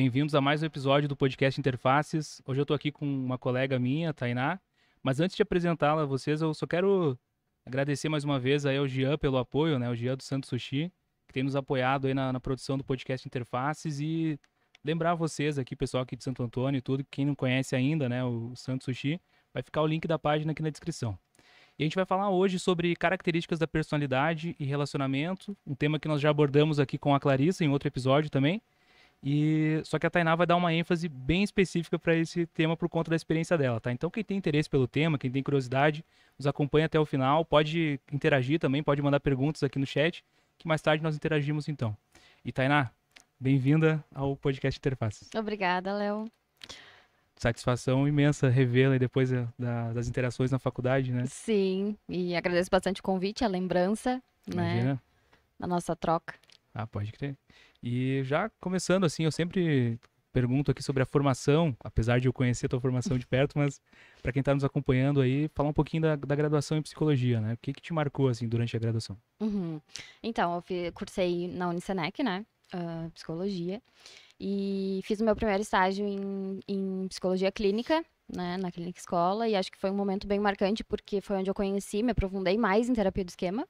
Bem-vindos a mais um episódio do podcast Interfaces. Hoje eu estou aqui com uma colega minha, Tainá. Mas antes de apresentá-la a vocês, eu só quero agradecer mais uma vez aí ao Jean pelo apoio, né? O Jean do Santo Sushi, que tem nos apoiado aí na, na produção do podcast Interfaces e lembrar vocês aqui, pessoal aqui de Santo Antônio e tudo, quem não conhece ainda, né, o Santo Sushi, vai ficar o link da página aqui na descrição. E a gente vai falar hoje sobre características da personalidade e relacionamento, um tema que nós já abordamos aqui com a Clarissa em outro episódio também. E só que a Tainá vai dar uma ênfase bem específica para esse tema por conta da experiência dela, tá? Então quem tem interesse pelo tema, quem tem curiosidade, nos acompanha até o final, pode interagir também, pode mandar perguntas aqui no chat, que mais tarde nós interagimos então. E Tainá, bem-vinda ao podcast Interfaces. Obrigada, Léo. Satisfação imensa revê-la e depois eh, da, das interações na faculdade, né? Sim, e agradeço bastante o convite, a lembrança, né? Imagina. né? Da nossa troca. Ah, pode crer. E já começando assim, eu sempre pergunto aqui sobre a formação, apesar de eu conhecer a tua formação de perto, mas para quem está nos acompanhando aí, falar um pouquinho da, da graduação em psicologia, né? O que, que te marcou assim durante a graduação? Uhum. Então, eu fiz, cursei na Unicenec, né? Uh, psicologia e fiz o meu primeiro estágio em, em psicologia clínica né, na clínica escola e acho que foi um momento bem marcante porque foi onde eu conheci, me aprofundei mais em terapia do esquema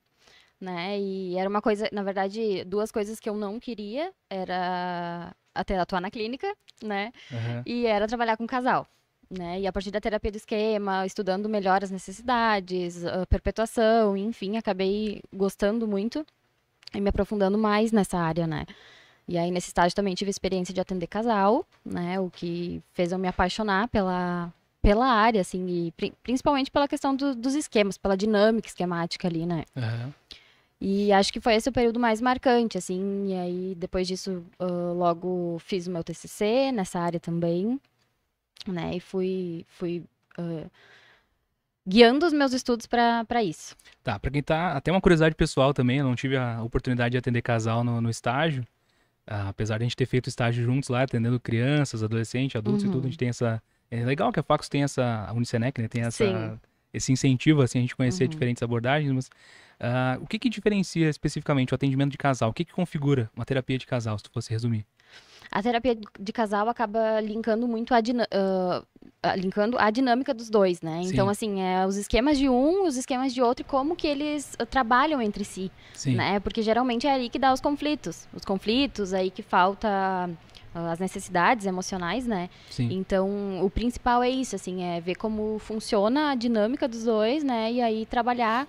né? E era uma coisa, na verdade, duas coisas que eu não queria era até atuar na clínica, né? Uhum. E era trabalhar com casal. Né? E a partir da terapia do esquema, estudando melhor as necessidades, a perpetuação, enfim, acabei gostando muito e me aprofundando mais nessa área, né? E aí nesse estágio também tive a experiência de atender casal, né? O que fez eu me apaixonar pela, pela área, assim, e pri principalmente pela questão do, dos esquemas, pela dinâmica esquemática ali, né? Uhum. E acho que foi esse o período mais marcante, assim. E aí, depois disso, uh, logo fiz o meu TCC nessa área também, né? E fui, fui uh, guiando os meus estudos para isso. Tá, para quem tá. Até uma curiosidade pessoal também, eu não tive a oportunidade de atender casal no, no estágio. Uh, apesar de a gente ter feito estágio juntos lá, atendendo crianças, adolescentes, adultos uhum. e tudo, a uhum. gente tem essa. É legal que a Facos tem essa. A Unicenec, né? Tem essa, esse incentivo, assim, a gente conhecer uhum. diferentes abordagens, mas ah, o que, que diferencia especificamente o atendimento de casal? O que, que configura uma terapia de casal, se tu fosse resumir? A terapia de casal acaba linkando muito a, uh, linkando a dinâmica dos dois, né? Então, Sim. Então, assim, é os esquemas de um, os esquemas de outro e como que eles ah, trabalham entre si, Sim. né? Porque geralmente é aí que dá os conflitos. Os conflitos, aí que falta as necessidades emocionais, né? Sim. Então, o principal é isso, assim, é ver como funciona a dinâmica dos dois, né? E aí trabalhar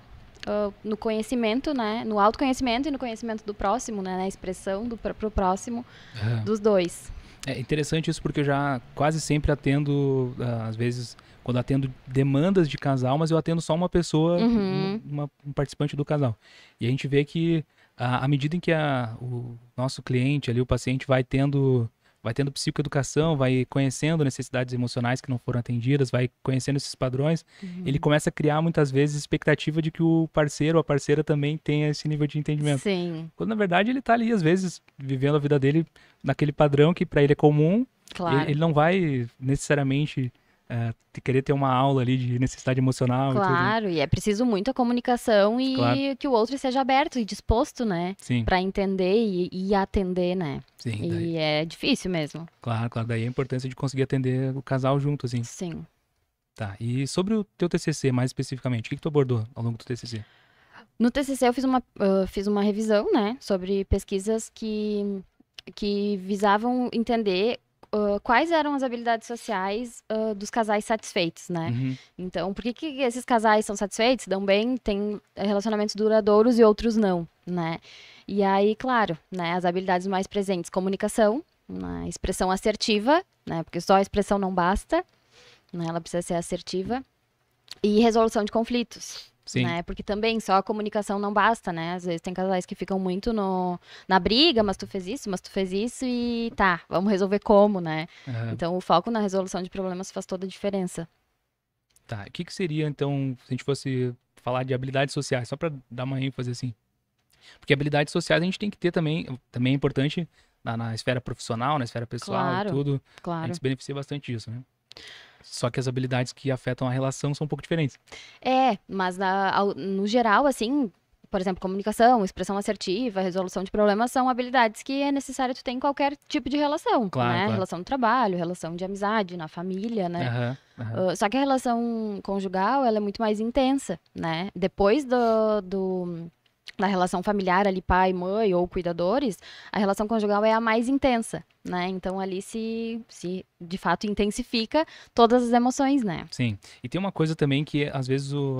no conhecimento, né? No autoconhecimento e no conhecimento do próximo, né? Na expressão do pr pro próximo é. dos dois. É interessante isso porque eu já quase sempre atendo, às vezes, quando atendo demandas de casal, mas eu atendo só uma pessoa, uhum. uma, um participante do casal. E a gente vê que à medida em que a, o nosso cliente ali, o paciente, vai tendo vai tendo psicoeducação, vai conhecendo necessidades emocionais que não foram atendidas, vai conhecendo esses padrões, uhum. ele começa a criar muitas vezes expectativa de que o parceiro ou a parceira também tenha esse nível de entendimento. Sim. Quando na verdade ele está ali às vezes vivendo a vida dele naquele padrão que para ele é comum. Claro. Ele, ele não vai necessariamente é, querer ter uma aula ali de necessidade emocional. Claro, e, tudo. e é preciso muita comunicação e claro. que o outro seja aberto e disposto, né? Sim. Para entender e, e, atender, né? Sim. E é difícil mesmo. Claro, claro. Daí a importância de conseguir atender o casal junto, assim. Sim. Tá. E sobre o teu TCC, mais especificamente, o que, que tu abordou ao longo do TCC? No TCC eu fiz uma, uh, fiz uma revisão, né? Sobre pesquisas que que visavam entender Uh, quais eram as habilidades sociais uh, dos casais satisfeitos, né? Uhum. Então, por que, que esses casais são satisfeitos, dão bem, têm relacionamentos duradouros e outros não, né? E aí, claro, né, as habilidades mais presentes, comunicação, né, expressão assertiva, né? Porque só a expressão não basta, né? Ela precisa ser assertiva. E resolução de conflitos, Sim. né? Porque também só a comunicação não basta, né? Às vezes tem casais que ficam muito no, na briga, mas tu fez isso, mas tu fez isso e tá, vamos resolver como, né? Uhum. Então o foco na resolução de problemas faz toda a diferença. Tá, o que, que seria então, se a gente fosse falar de habilidades sociais, só para dar uma ênfase assim? Porque habilidades sociais a gente tem que ter também, também é importante na, na esfera profissional, na esfera pessoal claro, tudo. Claro. A gente se beneficia bastante disso, né? Só que as habilidades que afetam a relação são um pouco diferentes. É, mas na, no geral, assim, por exemplo, comunicação, expressão assertiva, resolução de problemas são habilidades que é necessário tu ter em qualquer tipo de relação, claro, né? Claro. Relação do trabalho, relação de amizade, na família, né? Uhum, uhum. Uh, só que a relação conjugal, ela é muito mais intensa, né? Depois do, do na relação familiar ali pai, mãe ou cuidadores, a relação conjugal é a mais intensa, né? Então ali se, se de fato intensifica todas as emoções, né? Sim. E tem uma coisa também que às vezes o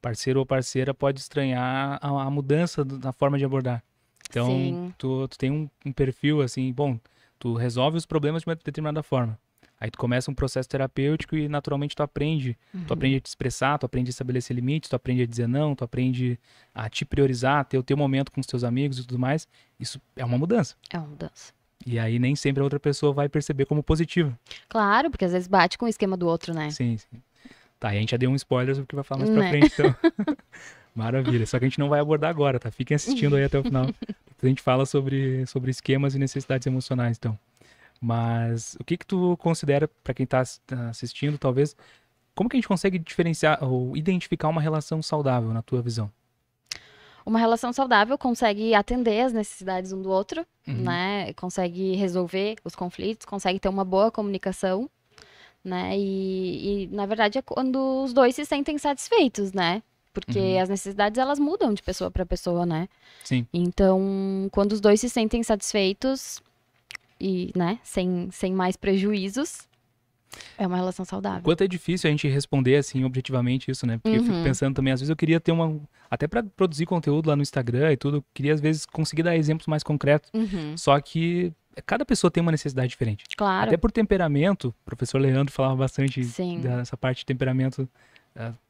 parceiro ou parceira pode estranhar a, a mudança na da forma de abordar. Então, tu, tu, tem um, um perfil assim, bom, tu resolve os problemas de uma determinada forma. Aí tu começa um processo terapêutico e naturalmente tu aprende. Uhum. Tu aprende a te expressar, tu aprende a estabelecer limites, tu aprende a dizer não, tu aprende a te priorizar, ter o teu momento com os teus amigos e tudo mais. Isso é uma mudança. É uma mudança. E aí nem sempre a outra pessoa vai perceber como positiva. Claro, porque às vezes bate com o esquema do outro, né? Sim, sim. Tá, e a gente já deu um spoiler sobre o que vai falar mais pra né? frente, então. Maravilha. Só que a gente não vai abordar agora, tá? Fiquem assistindo aí até o final. a gente fala sobre, sobre esquemas e necessidades emocionais, então. Mas o que que tu considera para quem está tá assistindo, talvez, como que a gente consegue diferenciar ou identificar uma relação saudável na tua visão? Uma relação saudável consegue atender as necessidades um do outro, uhum. né? Consegue resolver os conflitos, consegue ter uma boa comunicação, né? E, e na verdade é quando os dois se sentem satisfeitos, né? porque uhum. as necessidades elas mudam de pessoa para pessoa, né? Sim. Então, quando os dois se sentem satisfeitos, e, né, sem, sem mais prejuízos, é uma relação saudável. Quanto é difícil a gente responder assim objetivamente isso, né? Porque uhum. eu fico uhum. pensando também, às vezes eu queria ter uma. Até para produzir conteúdo lá no Instagram e tudo, eu queria às vezes conseguir dar exemplos mais concretos. Uhum. Só que cada pessoa tem uma necessidade diferente. Claro. Até por temperamento, o professor Leandro falava bastante Sim. dessa parte de temperamento.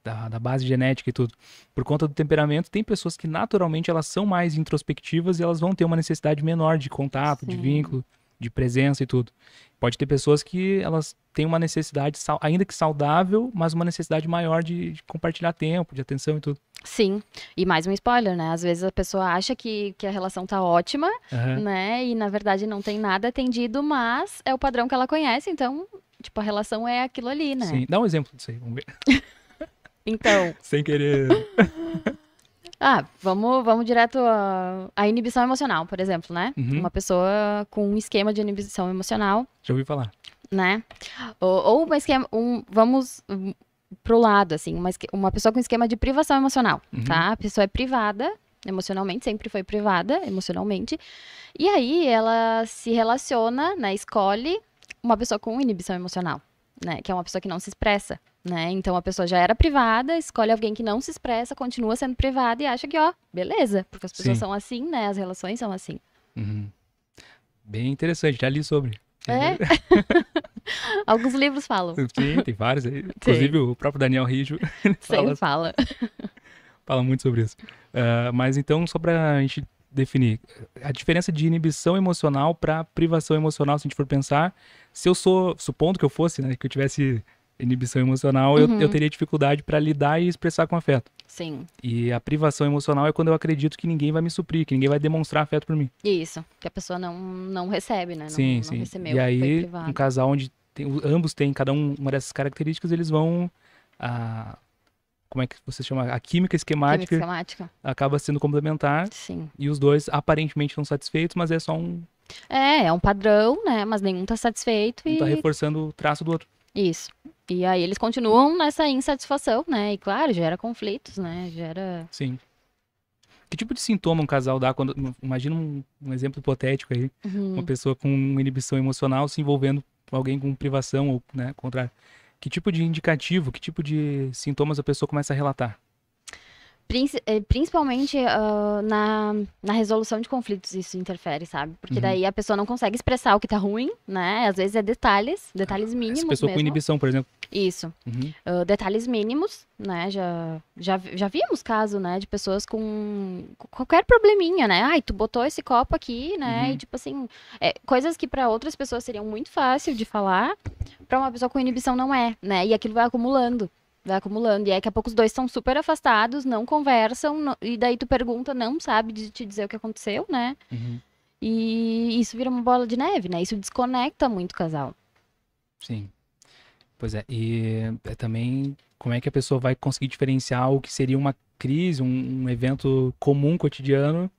Da, da, base genética e tudo. Por conta do temperamento, tem pessoas que naturalmente elas são mais introspectivas e elas vão ter uma necessidade menor de contato, Sim. de vínculo de presença e tudo. Pode ter pessoas que elas têm uma necessidade, ainda que saudável, mas uma necessidade maior de, de compartilhar tempo, de atenção e tudo. Sim, e mais um spoiler, né? Às vezes a pessoa acha que, que a relação tá ótima, uhum. né? E na verdade não tem nada atendido, mas é o padrão que ela conhece, então, tipo, a relação é aquilo ali, né? Sim, dá um exemplo disso aí, vamos ver. então. Sem querer. Ah, vamos, vamos direto à, inibição emocional, por exemplo, né? Uhum. Uma pessoa com um esquema de inibição emocional. Já ouvi falar. Né? Ou, ou um esquema, um, vamos pro lado, assim, uma, uma pessoa com esquema de privação emocional, uhum. tá? A pessoa é privada emocionalmente, sempre foi privada emocionalmente, e aí ela se relaciona, né, escolhe uma pessoa com inibição emocional né? Que é uma pessoa que não se expressa, né? Então a pessoa já era privada, escolhe alguém que não se expressa, continua sendo privada e acha que, ó, beleza, porque as pessoas Sim. são assim, né? As relações são assim. Uhum. Bem interessante, já li sobre. É? Alguns livros falam. Sim, tem vários. Inclusive o próprio Daniel Rijo. Sempre fala. fala. fala muito sobre isso. Uh, mas então, só pra gente definir a diferença de inibição emocional para privação emocional, se a gente for pensar. Se eu sou, supondo que eu fosse, né, que eu tivesse inibição emocional, uhum. eu, eu uhum. teria dificuldade para lidar e expressar com afeto. Sim. E a privação emocional é quando eu acredito que ninguém vai me suprir, que ninguém vai demonstrar afeto por mim. Isso, que a pessoa não, não recebe, né? Não, sim, não sim. Recebeu, e aí, um casal onde tem, ambos têm cada um uma dessas características, eles vão ah, como é que você chama? A química esquemática, química esquemática. acaba sendo complementar. Sim. E os dois aparentemente estão satisfeitos, mas é só um. É, é um padrão, né? Mas nenhum está satisfeito um tá e. Tá reforçando o traço do outro. Isso. E aí eles continuam nessa insatisfação, né? E claro, gera conflitos, né? Gera. Sim. Que tipo de sintoma um casal dá quando. Imagina um, um exemplo hipotético aí. Uhum. Uma pessoa com inibição emocional se envolvendo com alguém com privação, ou, né? Contrário. Que tipo de indicativo, que tipo de sintomas a pessoa começa a relatar? Eh, principalmente uh, na, na resolução de conflitos isso interfere, sabe? Porque uhum. daí a pessoa não consegue expressar o que tá ruim, né? Às vezes é detalhes, detalhes mínimos Essa pessoa com inibição, por exemplo, isso. Uhum. Uh, detalhes mínimos, né? Já, já, já vimos caso, né? De pessoas com qualquer probleminha, né? Ai, tu botou esse copo aqui, né? Uhum. E tipo assim, é, coisas que para outras pessoas seriam muito fácil de falar, para uma pessoa com inibição não é, né? E aquilo vai acumulando. Vai acumulando. E aí, daqui a pouco os dois estão super afastados, não conversam, não... e daí tu pergunta, não sabe de te dizer o que aconteceu, né? Uhum. E isso vira uma bola de neve, né? Isso desconecta muito o casal. Sim. Pois é, e é também como é que a pessoa vai conseguir diferenciar o que seria uma crise, um, um evento comum cotidiano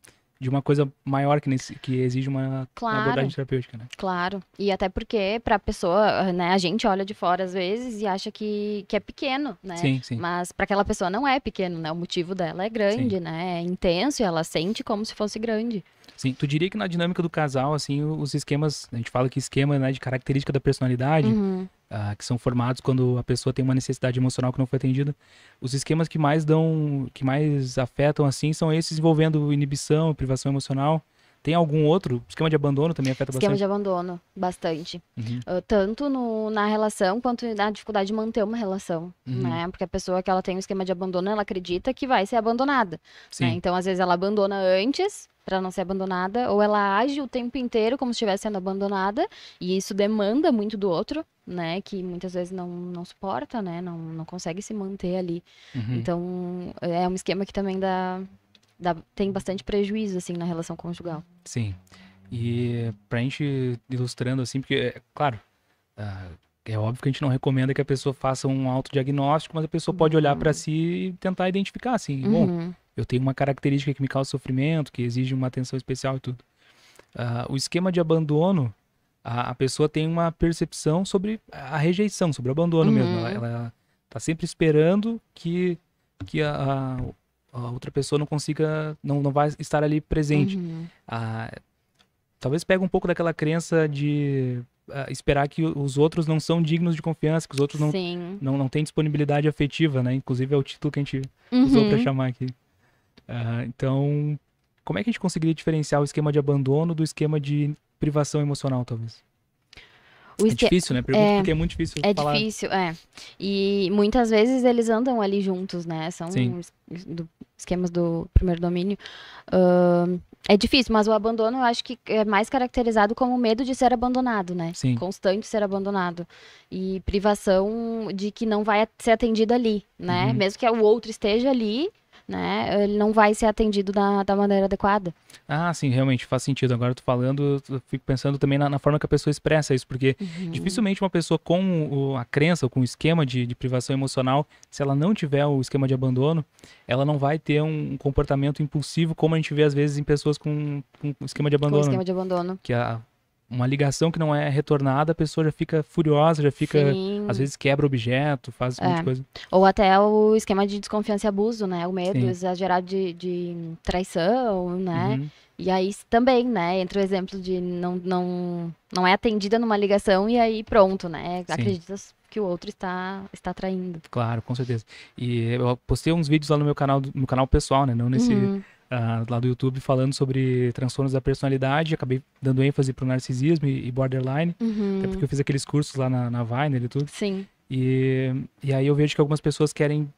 de uma coisa maior que, nesse, que exige uma, claro, uma, abordagem terapêutica, né? Claro. E até porque para a pessoa, né, a gente olha de fora às vezes e acha que, que é pequeno, né? Sim, sim. Mas para aquela pessoa não é pequeno, né? O motivo dela é grande, sim. né? É intenso e ela sente como se fosse grande. Sim, tu diria que na dinâmica do casal, assim, os esquemas, a gente fala que esquema, né, de característica da personalidade, uhum uh, que são formados quando a pessoa tem uma necessidade emocional que não foi atendida. Os esquemas que mais dão, que mais afetam assim, são esses envolvendo inibição, privação emocional, tem algum outro? Esquema de abandono também afeta Esquema bastante? Esquema de abandono, bastante. Uhum. Uh, tanto no, na relação quanto na dificuldade de manter uma relação, uhum. né? Porque a pessoa que ela tem um esquema de abandono, ela acredita que vai ser abandonada. Né? Então, às vezes, ela abandona antes para não ser abandonada, ou ela age o tempo inteiro como se estivesse sendo abandonada, e isso demanda muito do outro, né? Que muitas vezes não, não suporta, né? Não, não consegue se manter ali. Uhum. Então, é um esquema que também dá, dá, tem bastante prejuízo, assim, na relação conjugal. Sim. E pra gente ilustrando assim, porque, é, claro, ah, é óbvio que a gente não recomenda que a pessoa faça um autodiagnóstico, mas a pessoa pode olhar para si e tentar identificar, assim, bom, uhum. eu tenho uma característica que me causa sofrimento, que exige uma atenção especial e tudo. Uh, o esquema de abandono, a, a, pessoa tem uma percepção sobre a rejeição, sobre o abandono uhum. mesmo. Ela, ela tá sempre esperando que, que a, a a outra pessoa não consiga, não, não vai estar ali presente. Uhum. Ah, talvez pega um pouco daquela crença de ah, esperar que os outros não são dignos de confiança, que os outros não, não, não têm disponibilidade afetiva, né? Inclusive é o título que a gente uhum. usou para chamar aqui. Ah, então, como é que a gente conseguiria diferenciar o esquema de abandono do esquema de privação emocional, talvez? O é este... difícil, né? Pergunta é... porque é muito difícil É falar. difícil, é. E muitas vezes eles andam ali juntos, né? São Sim. do, esquemas do primeiro domínio. Uh, é difícil, mas o abandono eu acho que é mais caracterizado como medo de ser abandonado, né? Sim. Constante ser abandonado. E privação de que não vai ser atendido ali, né? Uhum. Mesmo que o outro esteja ali, né? Ele não vai ser atendido da, da maneira adequada. Ah, sim, realmente faz sentido. Agora tô falando, eu fico pensando também na, na forma que a pessoa expressa isso, porque uhum. dificilmente uma pessoa com o, a crença, ou com o esquema de, de, privação emocional, se ela não tiver o esquema de abandono, ela não vai ter um comportamento impulsivo como a gente vê às vezes em pessoas com, com esquema de abandono. Com esquema de abandono. Que a uma ligação que não é retornada, a pessoa já fica furiosa, já fica. Sim. Às vezes quebra objeto, faz é. muita coisa. Ou até o esquema de desconfiança e abuso, né? O medo Sim. exagerado de, de traição, né? Uhum. E aí também, né? Entra o exemplo de não, não, não é atendida numa ligação e aí pronto, né? Acreditas que o outro está, está traindo. Claro, com certeza. E eu postei uns vídeos lá no meu canal, no canal pessoal, né? Não nesse. Uhum uh, lá do YouTube falando sobre transtornos da personalidade. Acabei dando ênfase para o narcisismo e, e borderline. Uhum. Até porque eu fiz aqueles cursos lá na, na Viner e tudo. Sim. E, e aí eu vejo que algumas pessoas querem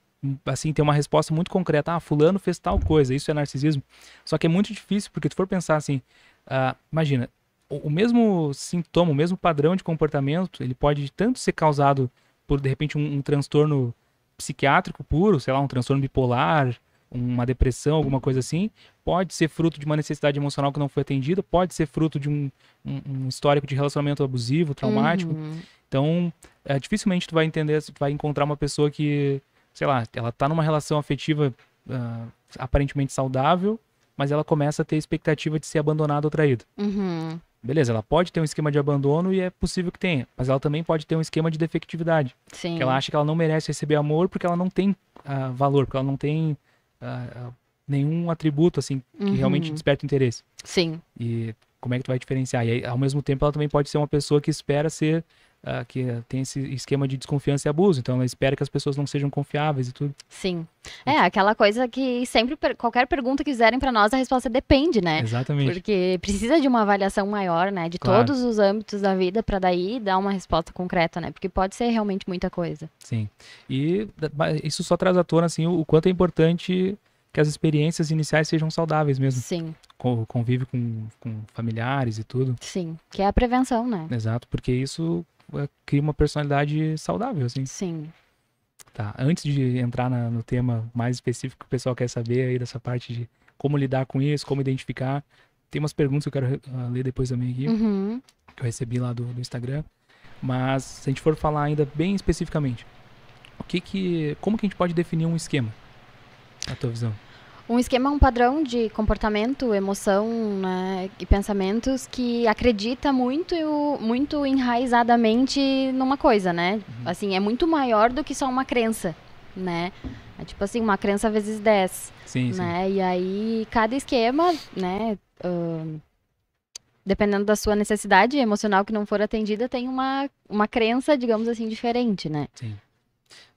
assim ter uma resposta muito concreta ah fulano fez tal coisa isso é narcisismo só que é muito difícil porque tu for pensar assim uh, imagina o, mesmo sintoma, o mesmo padrão de comportamento, ele pode tanto ser causado por, de repente, um, um transtorno psiquiátrico puro, sei lá, um transtorno bipolar, uma depressão, alguma coisa assim, pode ser fruto de uma necessidade emocional que não foi atendida, pode ser fruto de um, um, um histórico de relacionamento abusivo, traumático. Uhum. Então, é, dificilmente tu vai entender, vai encontrar uma pessoa que, sei lá, ela tá numa relação afetiva uh, aparentemente saudável, mas ela começa a ter expectativa de ser abandonada ou traída. Uhum. Beleza, ela pode ter um esquema de abandono e é possível que tenha, mas ela também pode ter um esquema de defectividade. Sim. Que ela acha que ela não merece receber amor porque ela não tem uh, valor, porque ela não tem ah, ah, nenhum atributo assim que uhum. realmente desperta interesse. Sim. E como é que tu vai diferenciar? E aí, ao mesmo tempo, ela também pode ser uma pessoa que espera ser uh, que tem esse esquema de desconfiança e abuso. Então ela espera que as pessoas não sejam confiáveis e tudo. Sim. É, aquela coisa que sempre, qualquer pergunta que fizerem para nós, a resposta depende, né? Exatamente. Porque precisa de uma avaliação maior, né? De claro. todos os âmbitos da vida, para daí dar uma resposta concreta, né? Porque pode ser realmente muita coisa. Sim. E isso só traz à tona, assim, o quanto é importante que as experiências iniciais sejam saudáveis mesmo. Sim. convive com, com familiares e tudo. Sim, que é a prevenção, né? Exato, porque isso é, cria uma personalidade saudável, assim. Sim. Tá. Antes de entrar na, no tema mais específico que o pessoal quer saber aí dessa parte de como lidar com isso, como identificar, tem umas perguntas que eu quero uh, ler depois também aqui, uhum. que eu recebi lá do, do, Instagram. Mas se a gente for falar ainda bem especificamente, o que que, como que a gente pode definir um esquema, A tua visão? um esquema, um padrão de comportamento, emoção né, e pensamentos que acredita muito, muito enraizadamente numa coisa, né? Uhum. Assim, é muito maior do que só uma crença, né? É tipo assim, uma crença vezes 10. Sim, né? Sim. E aí, cada esquema, né? Uh, dependendo da sua necessidade emocional que não for atendida, tem uma, uma crença, digamos assim, diferente, né? Sim.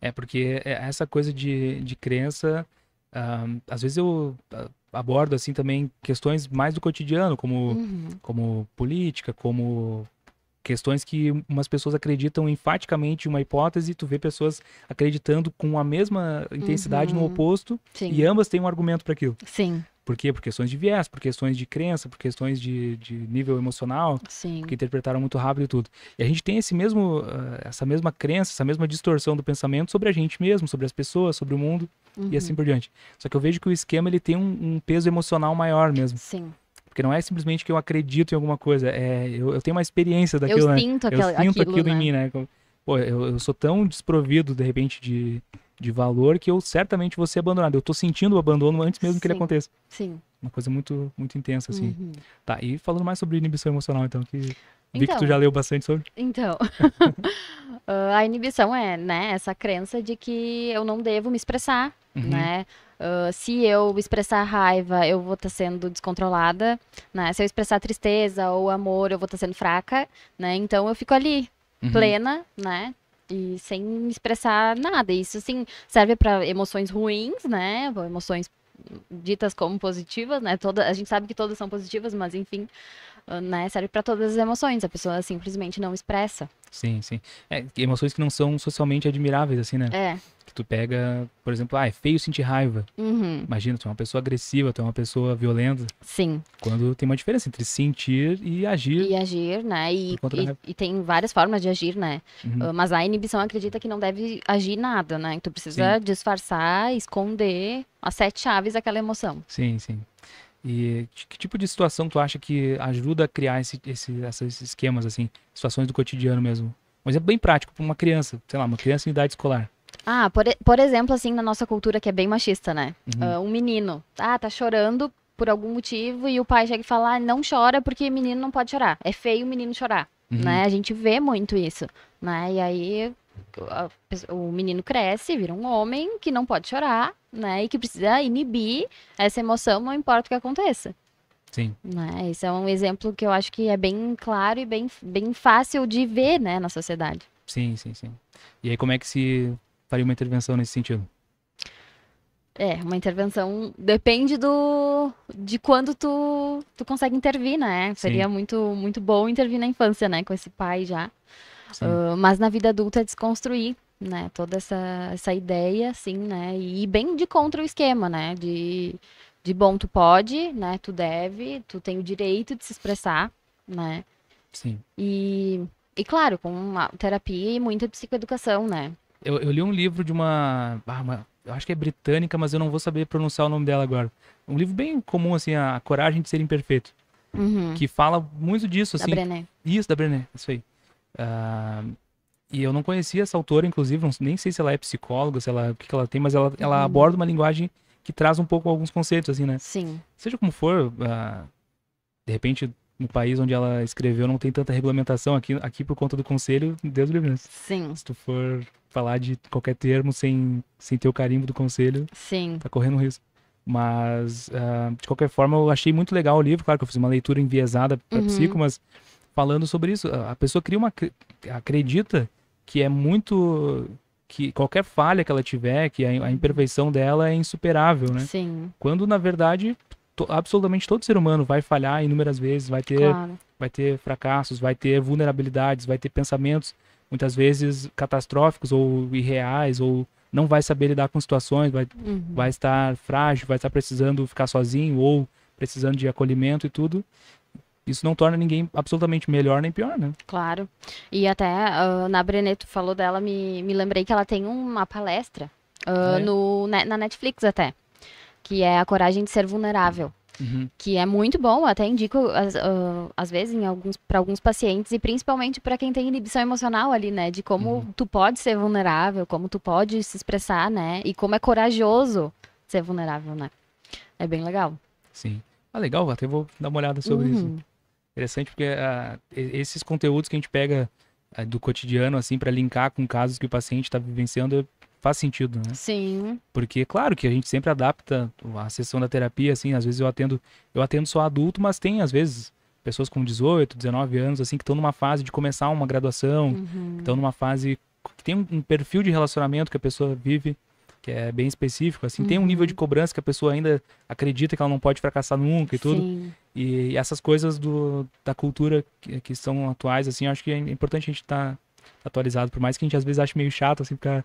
É, porque é, essa coisa de, de crença Uh, às vezes eu ah, abordo assim também questões mais do cotidiano, como, uhum. como política, como questões que umas pessoas acreditam enfaticamente uma hipótese, tu vê pessoas acreditando com a mesma intensidade uhum. no oposto Sim. e ambas têm um argumento para aquilo. Sim. Por quê? Por questões de viés, por questões de crença, por questões de, de nível emocional, Sim. porque interpretaram muito rápido e tudo. E a gente tem esse mesmo, ah, essa mesma crença, essa mesma distorção do pensamento sobre a gente mesmo, sobre as pessoas, sobre o mundo uhum. e assim uhum. por diante. Só que eu vejo que o esquema ele tem um, um peso emocional maior mesmo. Sim. Porque não é simplesmente que eu acredito em alguma coisa, é, eu, eu tenho uma experiência daquilo, eu né? Sinto aquela, eu sinto aquilo, aquilo né? em mim, né? Pô, eu, eu sou tão desprovido, de repente, de, de valor que eu certamente vou ser abandonado. Eu estou sentindo o abandono antes mesmo sim, que ele aconteça. Sim. Uma coisa muito, muito intensa, assim. Uhum. Tá, e falando mais sobre inibição emocional, então, que vi que tu então. já leu bastante sobre. Então, uh, a inibição é, né, essa crença de que eu não devo me expressar, uhum. né? Uh, se eu expressar raiva, eu vou estar tá sendo descontrolada, né? Se eu expressar tristeza ou amor, eu vou estar tá sendo fraca, né? Então eu fico ali, uhum. plena, né? E sem expressar nada. Isso, assim, serve para emoções ruins, né? Emoções ditas como positivas, né? Toda, a gente sabe que todas são positivas, mas enfim né? Serve para todas as emoções. A pessoa simplesmente não expressa. Sim, sim. É, emoções que não são socialmente admiráveis, assim, né? É. Que tu pega, por exemplo, ah, é feio sentir raiva. Uhum. Imagina, tu é uma pessoa agressiva, tu é uma pessoa violenta. Sim. Quando tem uma diferença entre sentir e agir. E agir, né? E, e, e tem várias formas de agir, né? Uhum. Ah, mas a inibição acredita que não deve agir nada, né? Que tu precisa sim. disfarçar, esconder as sete chaves daquela emoção. Sim, sim. E que tipo de situação tu acha que ajuda a criar esse, esse, esses esquemas, assim, situações do cotidiano mesmo? Um exemplo bem prático para uma criança, sei lá, uma criança em idade escolar. Ah, por, por exemplo, assim, na nossa cultura que é bem machista, né? Uhum. Uh, um menino, ah, tá chorando por algum motivo e o pai chega e fala, ah, não chora porque menino não pode chorar. É feio o menino chorar, uhum. né? A gente vê muito isso, né? E aí o menino cresce, vira um homem que não pode chorar, né? E que precisa inibir essa emoção, não importa o que aconteça. Sim. Né? Esse é um exemplo que eu acho que é bem claro e bem, bem fácil de ver, né, na sociedade. Sim, sim, sim. E aí, como é que se faria uma intervenção nesse sentido? É, uma intervenção depende do de quando tu, tu consegue intervir, né? Seria Sim. muito muito bom intervir na infância, né, com esse pai já. Uh, mas na vida adulta é desconstruir né, toda essa, essa ideia, assim, né, e bem de contra o esquema, né, de, de bom, tu pode, né, tu deve, tu tem o direito de se expressar, né, Sim. E, e claro, com terapia e muita psicoeducação, né. Eu, eu li um livro de uma, ah, uma, eu acho que é britânica, mas eu não vou saber pronunciar o nome dela agora. Um livro bem comum, assim, A Coragem de Ser Imperfeito, uhum. que fala muito disso, assim. Da Brené. Isso, da Brené, isso aí. Ah, e eu não conhecia essa autora, inclusive, não, nem sei se ela é psicóloga, se ela, o que, que ela tem, mas ela, ela uhum. aborda uma linguagem que traz um pouco alguns conceitos, assim, né? Sim. Seja como for, uh, de repente, no país onde ela escreveu não tem tanta regulamentação aqui, aqui por conta do conselho, Deus livre. Né? Sim. Se tu for falar de qualquer termo sem, sem ter o carimbo do conselho, Sim. tá correndo risco. Mas, uh, de qualquer forma, eu achei muito legal o livro. Claro que eu fiz uma leitura enviesada para uhum. psico, mas falando sobre isso. A pessoa cria uma acredita que é muito que qualquer falha que ela tiver, que a, imperfeição dela é insuperável, né? Sim. Quando na verdade to, absolutamente todo ser humano vai falhar inúmeras vezes, vai ter claro. vai ter fracassos, vai ter vulnerabilidades, vai ter pensamentos muitas vezes catastróficos ou irreais ou não vai saber lidar com situações, vai, uhum. vai estar frágil, vai estar precisando ficar sozinho ou precisando de acolhimento e tudo isso não torna ninguém absolutamente melhor nem pior, né? Claro. E até uh, ah, na Breneto falou dela, me, me lembrei que ela tem uma palestra uh, é. no, na Netflix até, que é A Coragem de Ser Vulnerável. Uhum. que é muito bom. Até indico uh, às vezes em alguns para alguns pacientes e principalmente para quem tem inibição emocional ali, né, de como uhum. tu pode ser vulnerável, como tu pode se expressar, né, e como é corajoso ser vulnerável, né? É bem legal. Sim. Ah, legal, até vou dar uma olhada sobre uhum. isso. Interessante porque uh, esses conteúdos que a gente pega uh, do cotidiano, assim, para linkar com casos que o paciente está vivenciando, faz sentido, né? Sim. Porque, claro, que a gente sempre adapta a sessão da terapia, assim, às vezes eu atendo, eu atendo só adulto, mas tem, às vezes, pessoas com 18, 19 anos, assim, que estão numa fase de começar uma graduação, uhum. estão numa fase que tem um perfil de relacionamento que a pessoa vive que é bem específico, assim, uhum. tem um nível de uhum. cobrança que a pessoa ainda acredita que ela não pode fracassar nunca e tudo. Sim. E, e essas coisas do, da cultura que, que são atuais, assim, acho que é importante a gente estar tá atualizado, por mais que a gente às vezes ache meio chato, assim, ficar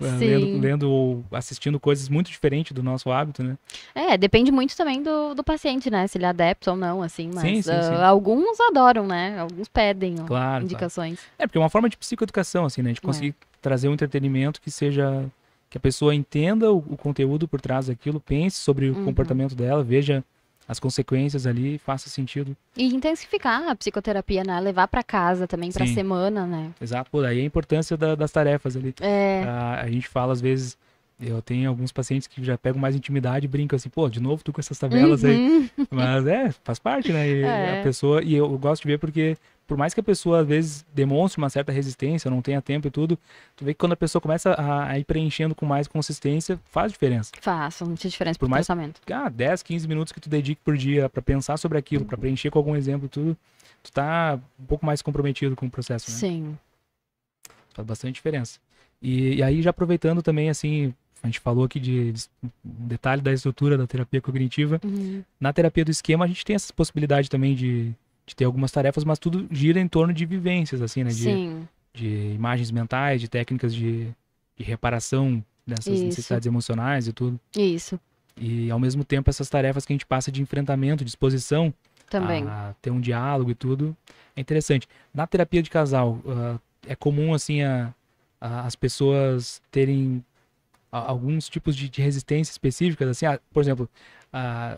eh, Lendo, lendo, ou assistindo coisas muito diferentes do nosso hábito, né? É, depende muito também do, do paciente, né? Se ele é adepto ou não, assim. Mas sim, sim, uh, sim. alguns adoram, né? Alguns pedem claro, indicações. Claro. É, porque é uma forma de psicoeducação, assim, né? gente é. conseguir é. trazer um entretenimento que seja que a pessoa entenda o, o conteúdo por trás daquilo, pense sobre o uhum. comportamento dela, veja as consequências ali, faça sentido. E intensificar a psicoterapia, né? Levar para casa também, para semana, né? Exato, por aí a importância da, das tarefas ali. É. A, a gente fala às vezes eu tenho alguns pacientes que já pegam mais intimidade e brincam assim, pô, de novo tu com essas tabelas uhum. aí. Mas é, faz parte, né? É. a pessoa, e eu gosto de ver porque por mais que a pessoa às vezes demonstre uma certa resistência, não tenha tempo e tudo, tu vê que quando a pessoa começa a, a ir preenchendo com mais consistência, faz diferença. Faz, muita diferença por mais, pensamento. Ah, 10, 15 minutos que tu dedique por dia para pensar sobre aquilo, para preencher com algum exemplo e tudo, tu tá um pouco mais comprometido com o processo, né? Sim. Faz bastante diferença. E, e aí já aproveitando também, assim, a gente falou aqui de, de detalhe da estrutura da terapia cognitiva. Uhum. Na terapia do esquema, a gente tem essa possibilidade também de de ter algumas tarefas, mas tudo gira em torno de vivências, assim, né? De, Sim. de imagens mentais, de técnicas de, de reparação dessas Isso. necessidades emocionais e tudo. Isso. E ao mesmo tempo essas tarefas que a gente passa de enfrentamento, de exposição, também. A ter um diálogo e tudo, é interessante. Na terapia de casal, uh, é comum assim a, a, as pessoas terem alguns tipos de, de, resistência específicas, assim, ah, por exemplo, ah,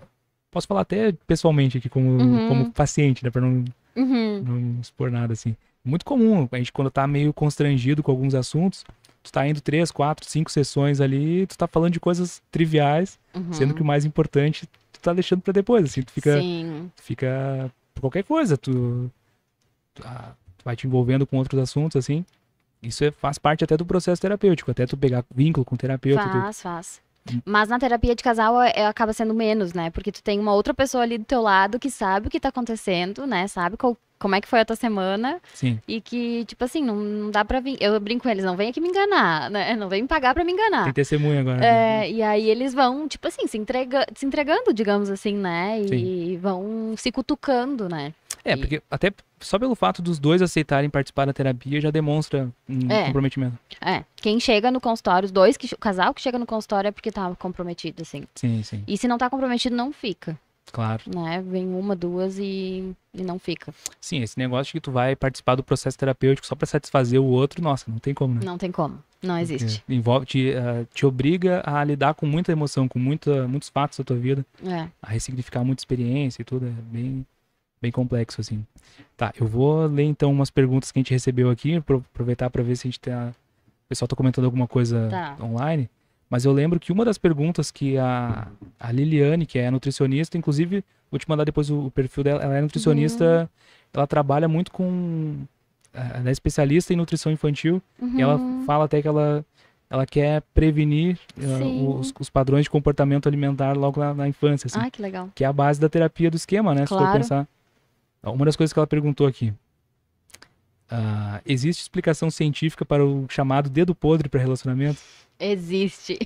Posso falar até pessoalmente aqui como, uhum. como paciente, né? Pra não, uhum. não expor nada, assim. Muito comum, a gente quando tá meio constrangido com alguns assuntos, tu tá indo três, quatro, cinco sessões ali, tu tá falando de coisas triviais, uhum. sendo que o mais importante tu tá deixando para depois, assim, tu fica Sim. fica qualquer coisa, tu, ah, tu, vai te envolvendo com outros assuntos assim. Isso é, faz parte até do processo terapêutico, até tu pegar vínculo com o terapeuta. Faz, tu, faz. Mas na terapia de casal é, é, acaba sendo menos, né? Porque tu tem uma outra pessoa ali do teu lado que sabe o que tá acontecendo, né? Sabe qual, como é que foi a tua semana. Sim. E que, tipo assim, não, não dá pra vir. Eu brinco com eles, não vem aqui me enganar, né? Não vem me pagar pra me enganar. Tem testemunha agora. Né? É, e aí eles vão, tipo assim, se, entrega, se entregando, digamos assim, né? E Sim. vão se cutucando, né? É, porque até só pelo fato dos dois aceitarem participar da terapia já demonstra um é. comprometimento. É. Quem chega no consultório, os dois, que, o casal que chega no consultório é porque tá comprometido, assim. Sim, sim. E se não tá comprometido, não fica. Claro. Né? Vem uma, duas e, e não fica. Sim, esse negócio de que tu vai participar do processo terapêutico só para satisfazer o outro, nossa, não tem como, né? Não tem como. Não existe. Porque envolve, te, uh, te obriga a lidar com muita emoção, com muita, muitos fatos da tua vida. É. A ressignificar muita experiência e tudo. É bem bem complexo, assim. Tá, eu vou ler então umas perguntas que a gente recebeu aqui, aproveitar para ver se a gente tem. Tá, a... O pessoal tá comentando alguma coisa tá. online. Mas eu lembro que uma das perguntas que a, a Liliane, que é nutricionista, inclusive, vou te mandar depois o, o perfil dela, ela é nutricionista, uhum. ela trabalha muito com. Eh, ela é especialista em nutrição infantil uhum. e ela uhum. fala até que ela, ela quer prevenir uh, os, os, padrões de comportamento alimentar logo na, na infância. Assim, ah, que legal. Que é a base da terapia do esquema, né? Claro. Se for pensar. Uma das coisas que ela perguntou aqui. Uh, existe explicação científica para o chamado dedo podre para relacionamento? Existe.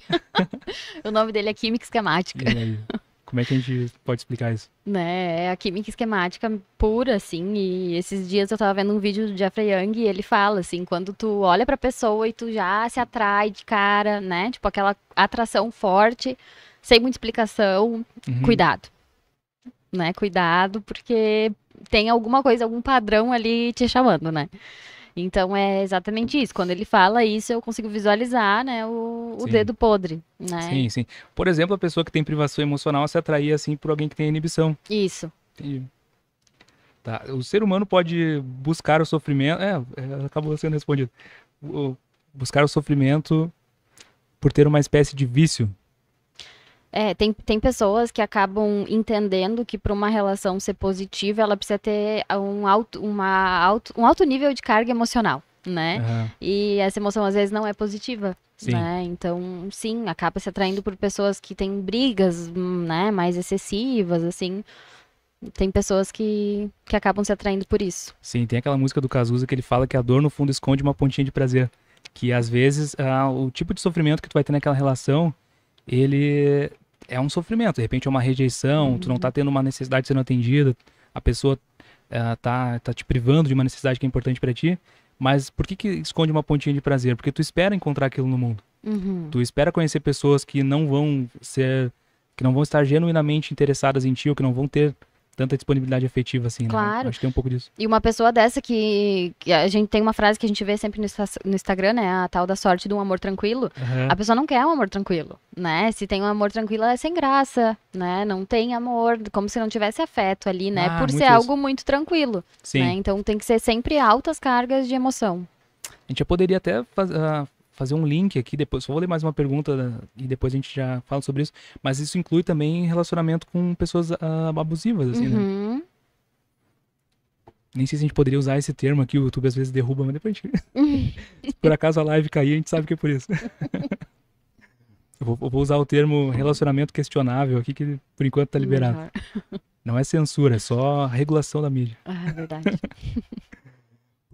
o nome dele é química esquemática. Aí, como é que a gente pode explicar isso? Né, é a química esquemática pura, assim. E esses dias eu estava vendo um vídeo do Jeffrey Young e ele fala, assim, quando tu olha para a pessoa e tu já se atrai de cara, né? Tipo, aquela atração forte, sem muita explicação, uhum. cuidado. Né, cuidado, porque tem alguma coisa, algum padrão ali te chamando, né? Então é exatamente isso. Quando ele fala isso, eu consigo visualizar, né, o, o dedo podre, né? Sim, sim. Por exemplo, a pessoa que tem privação emocional se atrair assim por alguém que tem inibição. Isso. Entendi. Tá. O ser humano pode buscar o sofrimento. É, é acabou sendo respondido. Buscar o sofrimento por ter uma espécie de vício é, tem, tem pessoas que acabam entendendo que para uma relação ser positiva, ela precisa ter um alto, uma alto, um alto nível de carga emocional, né? Uhum. E essa emoção às vezes não é positiva, sim. né? Então, sim, acaba se atraindo por pessoas que têm brigas, né, mais excessivas, assim. Tem pessoas que, que acabam se atraindo por isso. Sim, tem aquela música do Cazuza que ele fala que a dor no fundo esconde uma pontinha de prazer. Que às vezes ah, o tipo de sofrimento que tu vai ter naquela relação, ele é um sofrimento. De repente é uma rejeição, uhum. tu não tá uhum. tendo uma necessidade sendo atendida, a pessoa uh, tá, tá te privando de uma necessidade que é importante para ti. Mas por que, que esconde uma pontinha de prazer? Porque tu espera encontrar aquilo no mundo. Uhum. Tu espera conhecer pessoas que não vão ser. que não vão estar genuinamente interessadas em ti ou que não vão ter tanta disponibilidade efetiva assim, né? claro. Né? Acho que tem um pouco disso. E uma pessoa dessa que, que, a gente tem uma frase que a gente vê sempre no, no Instagram, né? A tal da sorte de um amor tranquilo. Uhum. A pessoa não quer um amor tranquilo, né? Se tem um amor tranquilo, ela é sem graça, né? Não tem amor, como se não tivesse afeto ali, né? Ah, Por ser isso. algo muito tranquilo. Sim. Né? Então tem que ser sempre altas cargas de emoção. A gente já poderia até fazer, uh, ah, fazer um link aqui depois. Só vou ler mais uma pergunta né, e depois a gente já fala sobre isso. Mas isso inclui também relacionamento com pessoas uh, abusivas, assim, né? uhum. né? Nem sei se a gente poderia usar esse termo aqui, o YouTube às vezes derruba, mas depois a gente... se por acaso a live cair, a gente sabe que é por isso. eu, vou, vou, usar o termo relacionamento questionável aqui, que por enquanto tá liberado. Não é censura, é só regulação da mídia. Ah, é verdade.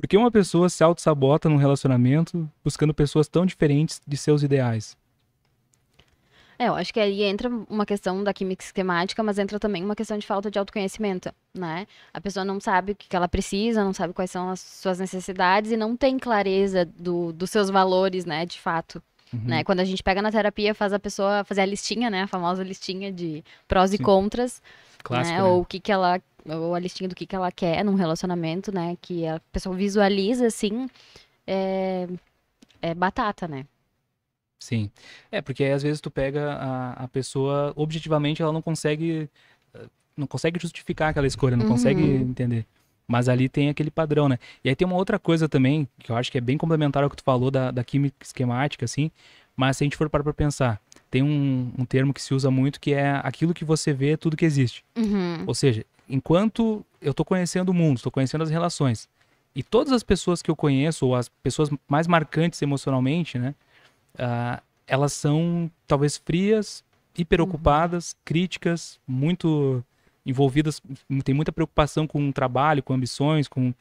Por que uma pessoa se auto-sabota num relacionamento buscando pessoas tão diferentes de seus ideais? É, eu acho que aí entra uma questão da química esquemática, mas entra também uma questão de falta de autoconhecimento, né? A pessoa não sabe o que ela precisa, não sabe quais são as suas necessidades e não tem clareza do, dos seus valores, né, de fato. Uhum. Né? Quando a gente pega na terapia, faz a pessoa fazer a listinha, né? A famosa listinha de prós Sim. e contras. Né? Clássico, né? Né? Ou o que, que ela ou a listinha do que, que ela quer num relacionamento, né? Que a pessoa visualiza assim, é, é batata, né? Sim. É, porque aí, às vezes tu pega a, a pessoa, objetivamente ela não consegue eh, não consegue justificar aquela escolha, não uhum. consegue entender. Mas ali tem aquele padrão, né? E aí tem uma outra coisa também, que eu acho que é bem complementar ao que tu falou da, da química esquemática, assim. Mas se a gente for parar pra pensar, tem um, um, termo que se usa muito que é aquilo que você vê é tudo que existe. Uhum. Ou seja, enquanto eu estou conhecendo o mundo, estou conhecendo as relações, e todas as pessoas que eu conheço, ou as pessoas mais marcantes emocionalmente, né, uh, elas são talvez frias, hiperocupadas, uhum. críticas, muito envolvidas, tem muita preocupação com o trabalho, com ambições, com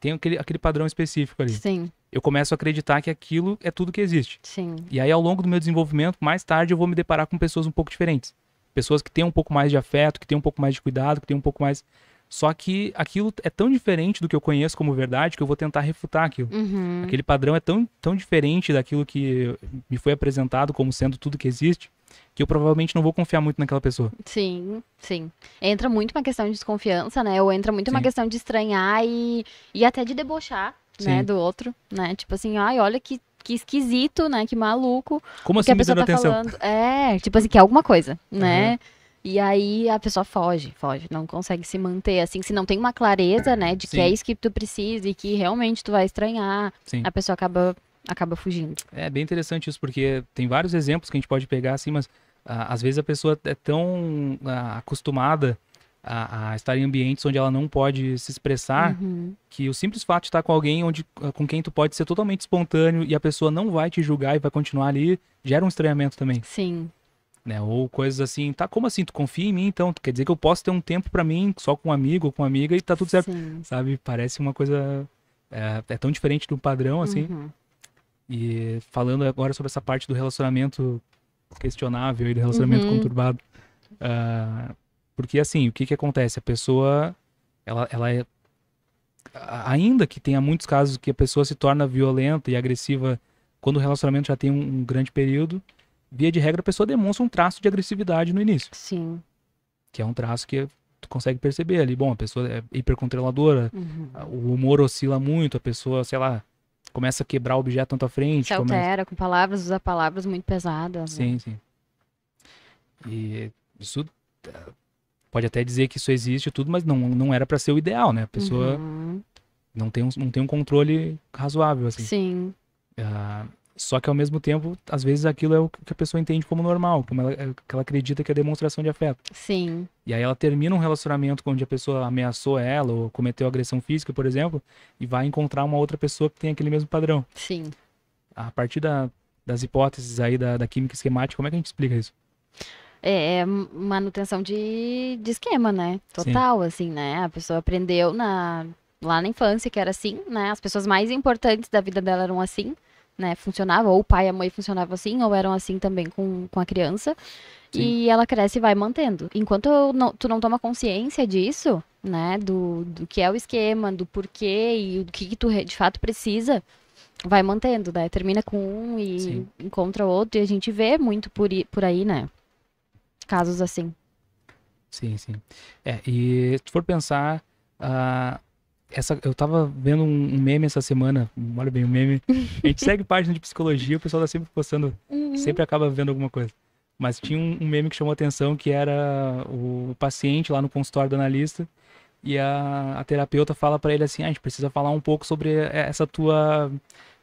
tem aquele, aquele padrão específico ali. Sim eu começo a acreditar que aquilo é tudo que existe. Sim. E aí, ao longo do meu desenvolvimento, mais tarde eu vou me deparar com pessoas um pouco diferentes. Pessoas que têm um pouco mais de afeto, que têm um pouco mais de cuidado, que têm um pouco mais. Só que aquilo é tão diferente do que eu conheço como verdade que eu vou tentar refutar aquilo. Uhum. Aquele padrão é tão, tão diferente daquilo que me foi apresentado como sendo tudo que existe que eu provavelmente não vou confiar muito naquela pessoa. Sim, sim. Entra muito uma questão de desconfiança, né? Ou entra muito sim. uma questão de estranhar e, e até de debochar né, Sim. né, do outro, né? Tipo assim, ai, olha que, que esquisito, né? Que maluco. Como assim que a assim, pessoa tá atenção? falando? É, tipo assim, que é alguma coisa, né? Uhum. E aí a pessoa foge, foge, não consegue se manter assim, se não tem uma clareza, né, de Sim. que é isso que tu precisa e que realmente tu vai estranhar, Sim. a pessoa acaba acaba fugindo. É bem interessante isso porque tem vários exemplos que a gente pode pegar assim, mas ah, às vezes a pessoa é tão ah, acostumada a, a, estar em ambientes onde ela não pode se expressar, uhum. que o simples fato de estar com alguém onde, ah, com quem tu pode ser totalmente espontâneo e a pessoa não vai te julgar e vai continuar ali, gera um estranhamento também. Sim. Né? Ou coisas assim, tá, como assim? Tu confia em mim, então? Quer dizer que eu posso ter um tempo para mim só com um amigo ou com uma amiga e tá tudo certo. Sim. Sabe? Parece uma coisa. É, é, tão diferente do padrão, assim. Uhum. E falando agora sobre essa parte do relacionamento questionável e do relacionamento uhum. conturbado. Uh, porque assim, o que que acontece? A pessoa, ela, ela é... Ainda que tenha muitos casos que a pessoa se torna violenta e agressiva quando o relacionamento já tem um, um grande período, via de regra a pessoa demonstra um traço de agressividade no início. Sim. Que é um traço que tu consegue perceber ali. Bom, a pessoa é hipercontroladora, uhum. o humor oscila muito, a pessoa, sei lá, começa a quebrar o objeto na tua frente. Se altera começa... com palavras, usa palavras muito pesadas. Né? Sim, né? sim. E isso pode até dizer que isso existe e tudo, mas não, não era para ser o ideal, né? A pessoa uhum. não, tem um, não tem um controle razoável, assim. Sim. Uh, só que ao mesmo tempo, às vezes aquilo é o que a pessoa entende como normal, como ela, é, que ela acredita que é demonstração de afeto. Sim. E aí ela termina um relacionamento onde a pessoa ameaçou ela ou cometeu agressão física, por exemplo, e vai encontrar uma outra pessoa que tem aquele mesmo padrão. Sim. A partir da, das hipóteses aí da, da química esquemática, como é que a gente explica isso? É, é, manutenção de, de esquema, né? Total, Sim. assim, né? A pessoa aprendeu na, lá na infância que era assim, né? As pessoas mais importantes da vida dela eram assim, né? Funcionava, ou o pai e a mãe funcionavam assim, ou eram assim também com, com a criança. Sim. E ela cresce e vai mantendo. Enquanto não, tu não toma consciência disso, né? Do, do que é o esquema, do porquê e do que, que tu de fato precisa, vai mantendo, né? Termina com um e Sim. encontra outro. E a gente vê muito por, por aí, né? casos assim. Sim, sim. É, e se for pensar, uh, essa, eu tava vendo um, meme essa semana, olha bem, um meme. A gente segue página de psicologia, o pessoal tá sempre postando, uhum. sempre acaba vendo alguma coisa. Mas tinha um, um meme que chamou atenção, que era o paciente lá no consultório do analista, e a, a terapeuta fala para ele assim, ah, a gente precisa falar um pouco sobre essa tua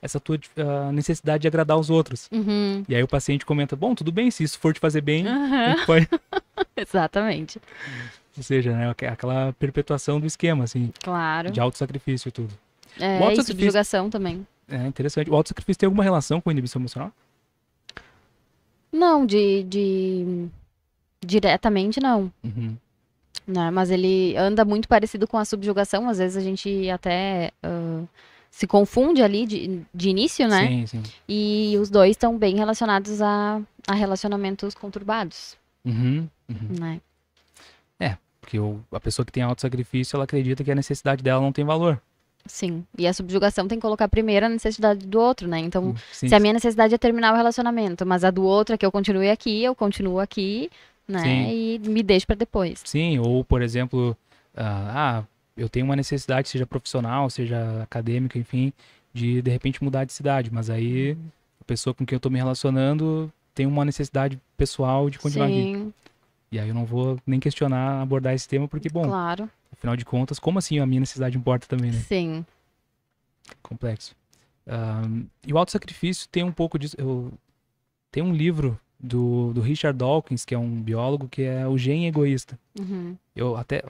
essa tua uh, necessidade de agradar os outros. Uhum. E aí o paciente comenta: bom, tudo bem, se isso for te fazer bem, uhum. pode... Exatamente. Ou seja, né, aquela perpetuação do esquema, assim. Claro. De auto-sacrifício e tudo. É, o auto isso, também. É interessante. O sacrifício tem alguma relação com a inibição emocional? Não, de. de... Diretamente não. Uhum. Né? Mas ele anda muito parecido com a subjugação, às vezes a gente até. Uh se confunde ali de, de início, né? Sim, sim. E os dois estão bem relacionados a, a relacionamentos conturbados. Uhum, uhum. Né? É, porque o, a pessoa que tem alto sacrifício, ela acredita que a necessidade dela não tem valor. Sim, e a subjugação tem que colocar primeiro a necessidade do outro, né? Então, hum, sim, se a minha necessidade é terminar o relacionamento, mas a do outro é que eu continue aqui, eu continuo aqui, né? Sim. E me deixo para depois. Sim, ou por exemplo, ah, ah eu tenho uma necessidade, seja profissional, seja acadêmica, enfim, de de repente mudar de cidade. Mas aí uhum. a pessoa com quem eu estou me relacionando tem uma necessidade pessoal de continuar Sim. aqui. E aí eu não vou nem questionar abordar esse tema, porque, bom, claro. afinal de contas, como assim a minha necessidade importa também, né? Sim. Complexo. Ah, e o auto-sacrifício tem um pouco disso. Eu, tem um livro do, do Richard Dawkins, que é um biólogo, que é O Gene Egoísta. Uhum. Eu até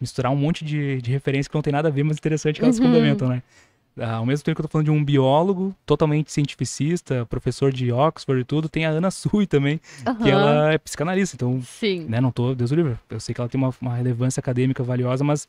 misturar um monte de, de referências que não tem nada a ver, mas interessante que elas uhum. complementam, né? Ah, ao mesmo tempo que eu tô falando de um biólogo totalmente cientificista, professor de Oxford e tudo, tem a Ana Sui também, uhum. que ela é psicanalista. Então, Sim. né, não tô, Deus do livro. Eu sei que ela tem uma, uma relevância acadêmica valiosa, mas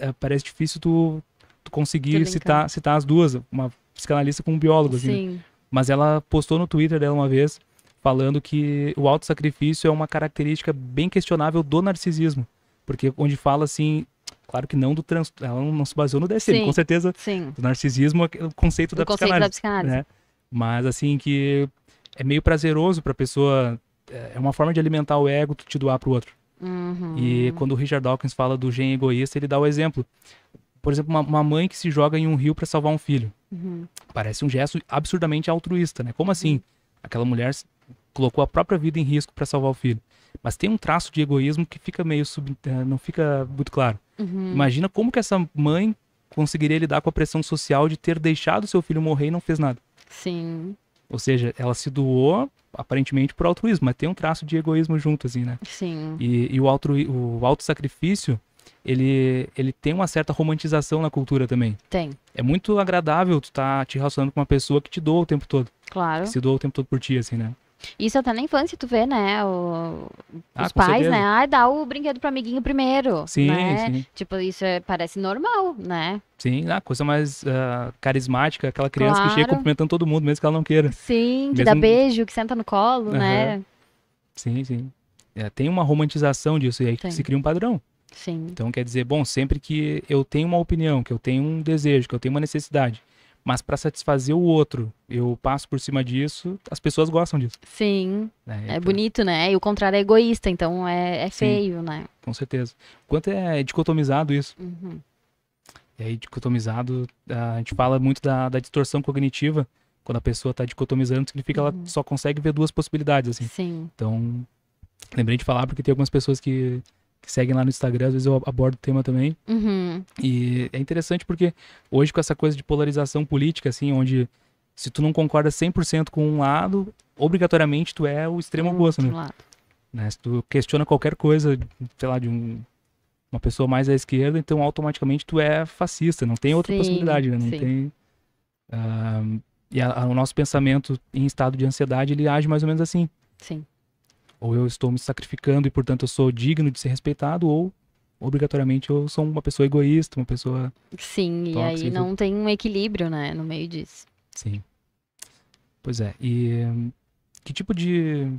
é, parece difícil tu, tu conseguir citar, citar as duas, uma psicanalista com um biólogo, assim, né? Sim. Né? Mas ela postou no Twitter dela uma vez falando que o autossacrifício é uma característica bem questionável do narcisismo. Porque onde fala assim, Claro que não do trans... ela não se baseou no DSM, sim, com certeza. Sim. Do narcisismo é o conceito do da conceito psicanálise. Da psicanálise. Né? Mas assim que é meio prazeroso para a pessoa, é, é uma forma de alimentar o ego, te doar pro outro. Uhum. E quando o Richard Dawkins fala do gene egoísta, ele dá o exemplo. Por exemplo, uma, uma mãe que se joga em um rio para salvar um filho. Uhum. Parece um gesto absurdamente altruísta, né? Como uhum. assim? Aquela mulher colocou a própria vida em risco para salvar o filho. Mas tem um traço de egoísmo que fica meio sub... Eh, não fica muito claro. Uhum. Imagina como que essa mãe conseguiria lidar com a pressão social de ter deixado seu filho morrer e não fez nada. Sim. Ou seja, ela se doou aparentemente por altruísmo, mas tem um traço de egoísmo junto, assim, né? Sim. E, e o, altru... o autossacrifício, ele, ele tem uma certa romantização na cultura também. Tem. É muito agradável tu tá te relacionando com uma pessoa que te doa o tempo todo. Claro. Que se doa o tempo todo por ti, assim, né? Isso é até na infância, tu vê, né? O, ah, os pais, né, certeza. né? Ah, dá o brinquedo pro amiguinho primeiro. Sim, né? sim. Tipo, isso é, parece normal, né? Sim, a ah, coisa mais uh, carismática, aquela criança claro. que chega cumprimentando todo mundo, mesmo que ela não queira. Sim, que dá beijo, que senta no colo, uhum. né? Sim, sim. É, tem uma romantização disso, e aí sim. se cria um padrão. Sim. Então quer dizer, bom, sempre que eu tenho uma opinião, que eu tenho um desejo, que eu tenho uma necessidade, mas para satisfazer o outro. Eu passo por cima disso, as pessoas gostam disso. Sim. É, é então. bonito, né? E o contrário é egoísta, então é, é feio, Sim, né? Com certeza. Quanto é dicotomizado isso? Uhum. E aí, dicotomizado, a gente fala muito da, da distorção cognitiva. Quando a pessoa está dicotomizando, significa uhum. que ela uhum. só consegue ver duas possibilidades, assim. Sim. Então, lembrei de falar porque tem algumas pessoas que seguem lá no Instagram, às vezes eu abordo o tema também. Uhum. E é interessante porque hoje com essa coisa de polarização política, assim, onde se tu não concorda 100% com um lado, obrigatoriamente tu é o extremo oposto, né? né? Se tu questiona qualquer coisa, sei lá, de um, uma pessoa mais à esquerda, então automaticamente tu é fascista, não tem outra sim, possibilidade, né? Não sim. tem... Uh, e a, a, o nosso pensamento em estado de ansiedade, ele age mais ou menos assim. Sim ou eu estou me sacrificando e portanto eu sou digno de ser respeitado ou obrigatoriamente eu sou uma pessoa egoísta, uma pessoa Sim, tóxica, e aí não tem um equilíbrio, né, no meio disso. Sim. Pois é, e que tipo de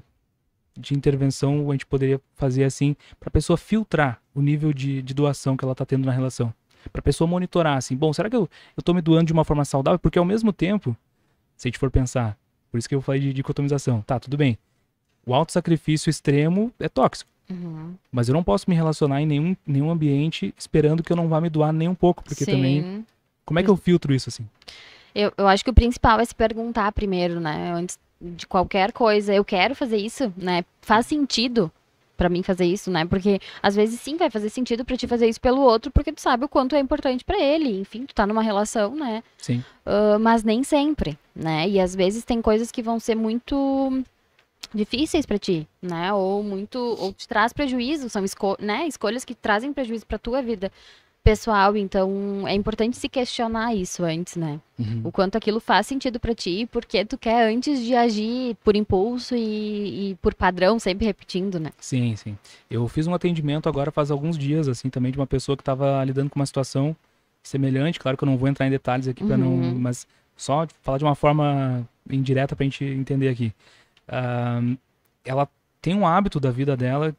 de intervenção a gente poderia fazer assim para a pessoa filtrar o nível de, de doação que ela está tendo na relação? Para a pessoa monitorar assim, bom, será que eu estou me doando de uma forma saudável? Porque ao mesmo tempo, se a gente for pensar, por isso que eu falei de dicotomização, tá, tudo bem, o alto sacrifício extremo é tóxico. Uhum. Mas eu não posso me relacionar em nenhum, nenhum ambiente esperando que eu não vá me doar nem um pouco, porque Sim. também. Como é que eu filtro isso assim? Eu, eu acho que o principal é se perguntar primeiro, né? Antes de qualquer coisa, eu quero fazer isso, né? Faz sentido para mim fazer isso, né? Porque às vezes sim vai fazer sentido para ti fazer isso pelo outro, porque tu sabe o quanto é importante para ele. Enfim, tu tá numa relação, né? Sim. Uh, mas nem sempre, né? E às vezes tem coisas que vão ser muito difíceis para ti, né? Ou muito, ou te traz prejuízo, são esco né? escolhas que trazem prejuízo para tua vida pessoal, então é importante se questionar isso antes, né? Uhum. O quanto aquilo faz sentido para ti, porque tu quer antes de agir por impulso e, e, por padrão, sempre repetindo, né? Sim, sim. Eu fiz um atendimento agora faz alguns dias, assim, também de uma pessoa que estava lidando com uma situação semelhante. Claro que eu não vou entrar em detalhes aqui para uhum. não, mas só falar de uma forma indireta para a gente entender aqui uh, ela tem um hábito da vida dela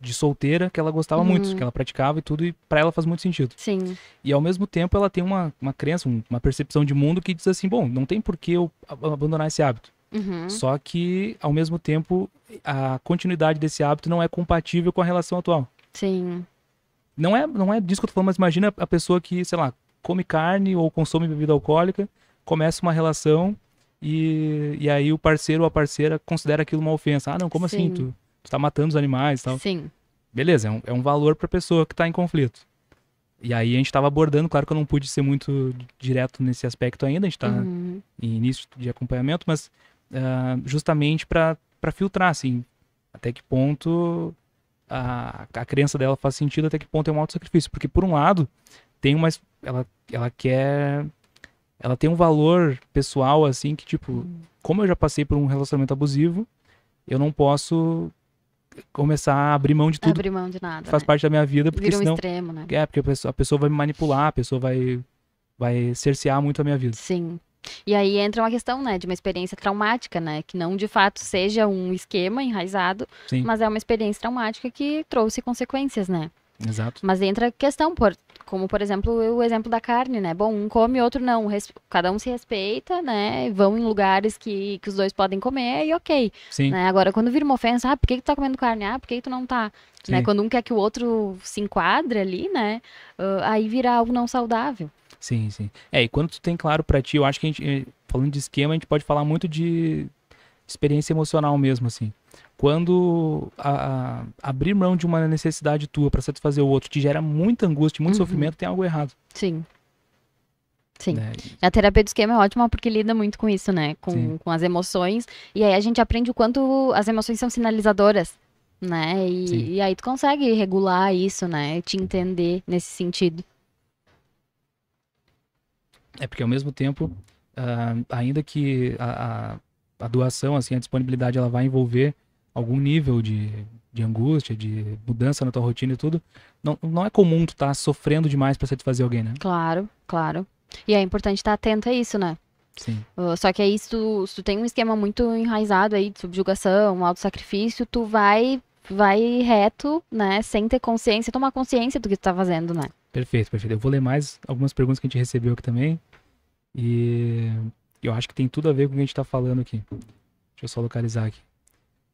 de solteira que ela gostava muito, uhum. que ela praticava e tudo, e para ela faz muito sentido. Sim. E ao mesmo tempo ela tem uma, uma crença, uma percepção de mundo que diz assim: bom, não tem por que eu abandonar esse hábito. Uhum. Só que, ao mesmo tempo, a continuidade desse hábito não é compatível com a relação atual. Sim. Não é, não é disso que eu tô falando, mas imagina a pessoa que, sei lá, come carne ou consome bebida alcoólica, começa uma relação e, e aí o parceiro ou a parceira considera aquilo uma ofensa. Ah, não, como assim? Sim. assim? Tu, tu tá matando os animais e tal. Sim. Beleza, é um, é um valor pra pessoa que tá em conflito. E aí a gente tava abordando, claro que eu não pude ser muito direto nesse aspecto ainda, a gente tá uhum. em início de acompanhamento, mas uh, justamente para filtrar, assim, até que ponto a, a crença dela faz sentido, até que ponto é um auto sacrifício Porque por um lado, tem uma. Ela, ela quer ela tem um valor pessoal, assim, que, tipo, uhum. como eu já passei por um relacionamento abusivo, eu não posso começar a abrir mão de tudo. Abrir mão de nada. Faz né? parte da minha vida, porque Vira um senão. Extremo, né? É, porque a pessoa, a pessoa vai me manipular, a pessoa vai, vai cercear muito a minha vida. Sim. E aí entra uma questão, né, de uma experiência traumática, né, que não de fato seja um esquema enraizado, Sim. mas é uma experiência traumática que trouxe consequências, né? Exato. Mas entra a questão, por, como por exemplo o exemplo da carne, né? Bom, um come, outro não. Res, cada um se respeita, né? Vão em lugares que, que os dois podem comer e ok. Sim. Né? Agora, quando vira uma ofensa, ah, por que, que tu tá comendo carne? Ah, por que, que tu não tá? Né? Sim. Né? Quando um quer que o outro se enquadre ali, né? Uh, aí vira algo não saudável. Sim, sim. É, e quando tu tem claro para ti, eu acho que a gente, eh, falando de esquema, a gente pode falar muito de experiência emocional mesmo, assim. Quando a, a abrir mão de uma necessidade tua para satisfazer o outro te gera muita angústia, muito uhum. sofrimento, tem algo errado. Sim. Sim. Né? A terapia do esquema é ótima porque lida muito com isso, né? Com, com as emoções. E aí a gente aprende o quanto as emoções são sinalizadoras, né? E, e aí tu consegue regular isso, né? Te entender nesse sentido. É porque ao mesmo tempo, uh, ainda que a, a, a doação, assim, a disponibilidade, ela vai envolver algum nível de, de angústia, de mudança na tua rotina e tudo, não, não é comum tu estar tá sofrendo demais para satisfazer alguém, né? Claro, claro. E é importante estar tá atento a isso, né? Sim. Uh, só que aí, se tu, se tu tem um esquema muito enraizado aí de subjugação, sacrifício tu vai vai reto, né? Sem ter consciência, tomar consciência do que tu tá fazendo, né? Perfeito, perfeito. Eu vou ler mais algumas perguntas que a gente recebeu aqui também. E eu acho que tem tudo a ver com o que a gente tá falando aqui. Deixa eu só localizar aqui.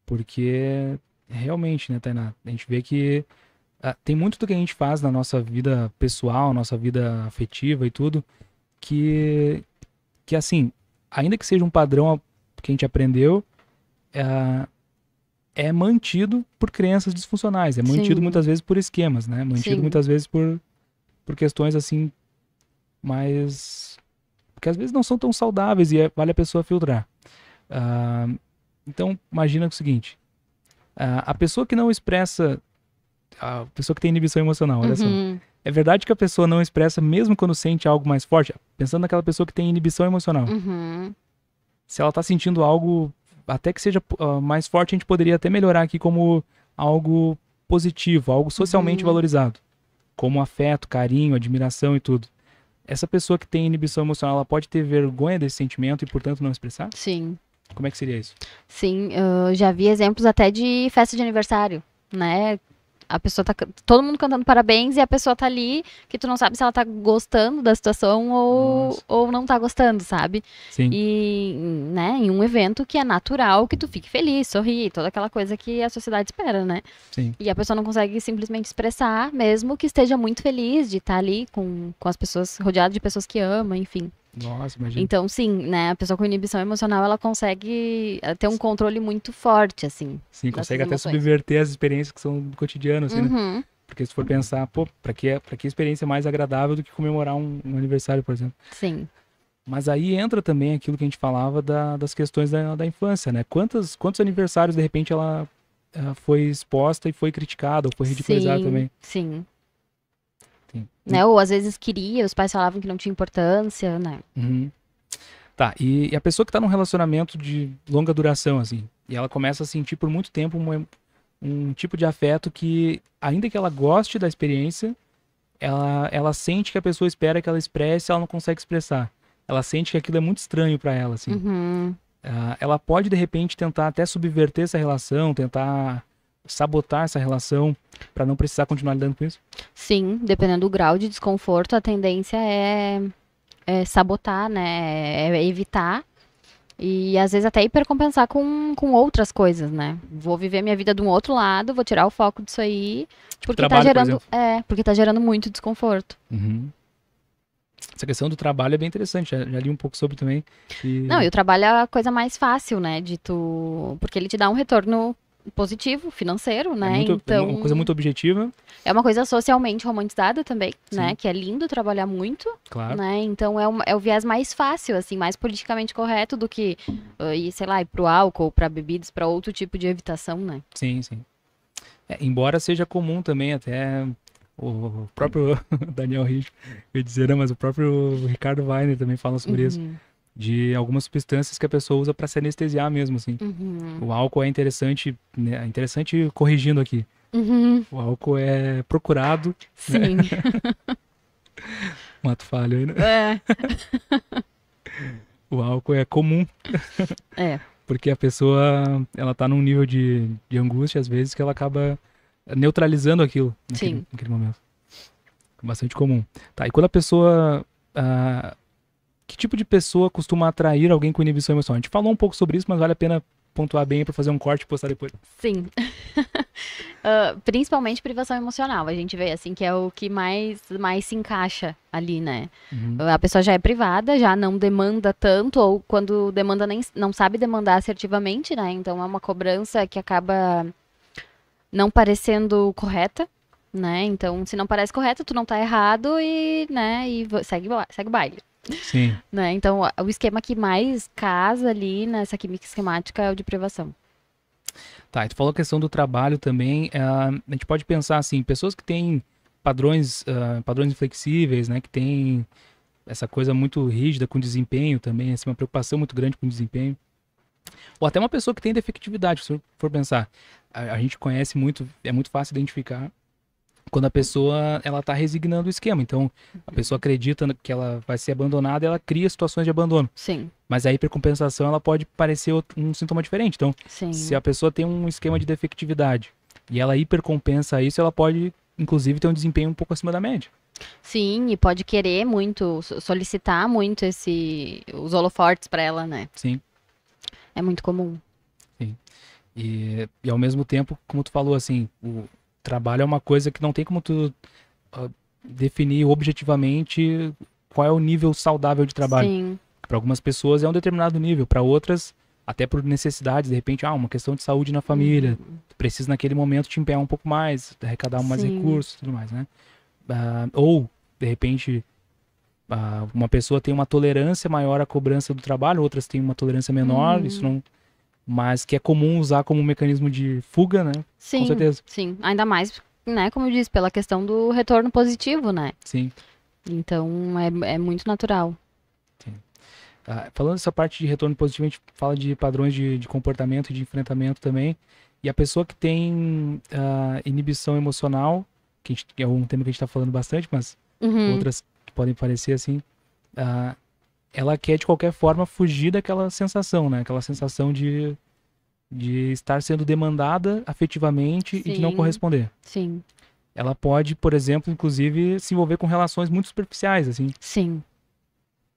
Porque realmente, né, Tainá? A gente vê que ah, tem muito do que a gente faz na nossa vida pessoal, nossa vida afetiva e tudo, que, que assim, ainda que seja um padrão que a gente aprendeu, é, é mantido por crenças disfuncionais, é mantido Sim. muitas vezes por esquemas, né? Mantido Sim. muitas vezes por, por questões assim, mas porque às vezes não são tão saudáveis e é, vale a pessoa filtrar. Uh, então, imagina o seguinte: a pessoa que não expressa. A pessoa que tem inibição emocional, olha uhum. só. É verdade que a pessoa não expressa mesmo quando sente algo mais forte? Pensando naquela pessoa que tem inibição emocional. Uhum. Se ela tá sentindo algo, até que seja uh, mais forte, a gente poderia até melhorar aqui como algo positivo, algo socialmente uhum. valorizado. Como afeto, carinho, admiração e tudo. Essa pessoa que tem inibição emocional, ela pode ter vergonha desse sentimento e, portanto, não expressar? Sim. Como é que seria isso? Sim, eu já vi exemplos até de festa de aniversário, né? A pessoa tá. Todo mundo cantando parabéns e a pessoa tá ali que tu não sabe se ela tá gostando da situação ou, ou não tá gostando, sabe? Sim. E, né, em um evento que é natural que tu fique feliz, sorri, toda aquela coisa que a sociedade espera, né? Sim. E a pessoa não consegue simplesmente expressar, mesmo que esteja muito feliz de estar tá ali com, com as pessoas, rodeada de pessoas que ama, enfim. Nossa, imagina. Então, sim, né? A pessoa com inibição emocional, ela consegue eh, ter um controle muito forte, assim. Sim, consegue até subverter as experiências que são do cotidiano, assim, né? uhum. né? Porque se for pensar, pô, pra que, pra que experiência mais agradável do que comemorar um, um, aniversário, por exemplo? Sim. Mas aí entra também aquilo que a gente falava da, das questões da, da infância, né? Quantos, quantos aniversários, de repente, ela, ela eh, foi exposta e foi criticada ou foi ridicularizada sim, também? Sim. Sim. Né? Ou às vezes queria, os pais falavam que não tinha importância, né? Uhum. Tá, e, e, a pessoa que tá num relacionamento de longa duração, assim, e ela começa a sentir por muito tempo uma, um tipo de afeto que, ainda que ela goste da experiência, ela, ela sente que a pessoa espera que ela expresse ela não consegue expressar. Ela sente que aquilo é muito estranho para ela, assim. Uhum. Uh, ela pode, de repente, tentar até subverter essa relação, tentar sabotar essa relação para não precisar continuar lidando com isso? Sim, dependendo do grau de desconforto, a tendência é, é sabotar, né? É, é evitar. E às vezes até hipercompensar com, com outras coisas, né? Vou viver minha vida de um outro lado, vou tirar o foco disso aí. Porque tá trabalho, tá gerando. Por é, porque tá gerando muito desconforto. Uhum. Essa questão do trabalho é bem interessante, já, já li um pouco sobre também. E... Não, e o trabalho é a coisa mais fácil, né? De tu. Porque ele te dá um retorno positivo, financeiro, é né? É muito, então, é uma então, coisa muito objetiva. É uma coisa socialmente romantizada também, né? Sim. né? Que é lindo trabalhar muito, claro. né? Então é, um, é o viés mais fácil, assim, mais politicamente correto do que, uh, ir, sei lá, ir pro álcool, para bebidas, para outro tipo de evitação, né? Sim, sim. É, embora seja comum também até o próprio Daniel Rich, eu dizer, não, né? mas o próprio Ricardo Weiner também fala sobre uhum. isso de algumas substâncias que a pessoa usa para se anestesiar mesmo, assim. Uhum. O álcool é interessante, né? É interessante corrigindo aqui. Uhum. O álcool é procurado. Né? Sim. Né? Mato falho aí, né? É. o álcool é comum. É. Porque a pessoa, ela tá num nível de, de angústia, às vezes, que ela acaba neutralizando aquilo naquele, Sim. naquele momento. Bastante comum. Tá, e quando a pessoa... Uh, que tipo de pessoa costuma atrair alguém com inibição emocional? A gente falou um pouco sobre isso, mas vale a pena pontuar bem para fazer um corte e postar depois. Sim. uh, principalmente privação emocional. A gente vê assim que é o que mais, mais se encaixa ali, né? Uhum. A pessoa já é privada, já não demanda tanto, ou quando demanda nem não sabe demandar assertivamente, né? Então é uma cobrança que acaba não parecendo correta. Né? Então, se não parece correta, tu não tá errado e, né, e segue, segue o baile. Sim. Né? Então, o esquema que mais casa ali nessa química esquemática é o de privação. Tá, e tu falou a questão do trabalho também. Uh, a gente pode pensar assim, pessoas que têm padrões, uh, padrões inflexíveis, né? Que têm essa coisa muito rígida com desempenho também, assim, uma preocupação muito grande com desempenho. Ou até uma pessoa que tem defectividade, se for pensar. A, a gente conhece muito, é muito fácil identificar quando a pessoa ela está resignando o esquema. Então, a uhum. pessoa acredita que ela vai ser abandonada, ela cria situações de abandono. Sim. Mas a hipercompensação ela pode parecer um sintoma diferente. Então, Sim. se a pessoa tem um esquema de defectividade e ela hipercompensa isso, ela pode, inclusive, ter um desempenho um pouco acima da média. Sim, e pode querer muito, solicitar muito esse os holofortes para ela, né? Sim. É muito comum. Sim. E, e ao mesmo tempo, como tu falou, assim, o, trabalho é uma coisa que não tem como tu uh, definir objetivamente qual é o nível saudável de trabalho. Para algumas pessoas é um determinado nível, para outras até por necessidades, de repente, ah, uma questão de saúde na família, uhum. precisa naquele momento te empenhar um pouco mais, arrecadar mais Sim. recursos, tudo mais, né? Uh, ou de repente uh, uma pessoa tem uma tolerância maior à cobrança do trabalho, outras têm uma tolerância menor, uhum. isso não mas que é comum usar como um mecanismo de fuga, né? Sim, com certeza. Sim, ainda mais, né, como eu disse, pela questão do retorno positivo, né? Sim. Então é, é muito natural. Sim. Ah, falando dessa parte de retorno positivo, a gente fala de padrões de, de comportamento e de enfrentamento também. E a pessoa que tem ah, inibição emocional, que, gente, é um tema que a gente está falando bastante, mas uhum. outras que podem parecer assim, ah, ela quer de qualquer forma fugir daquela sensação, né? Aquela sensação de, de estar sendo demandada afetivamente Sim. e de não corresponder. Sim. Ela pode, por exemplo, inclusive se envolver com relações muito superficiais, assim. Sim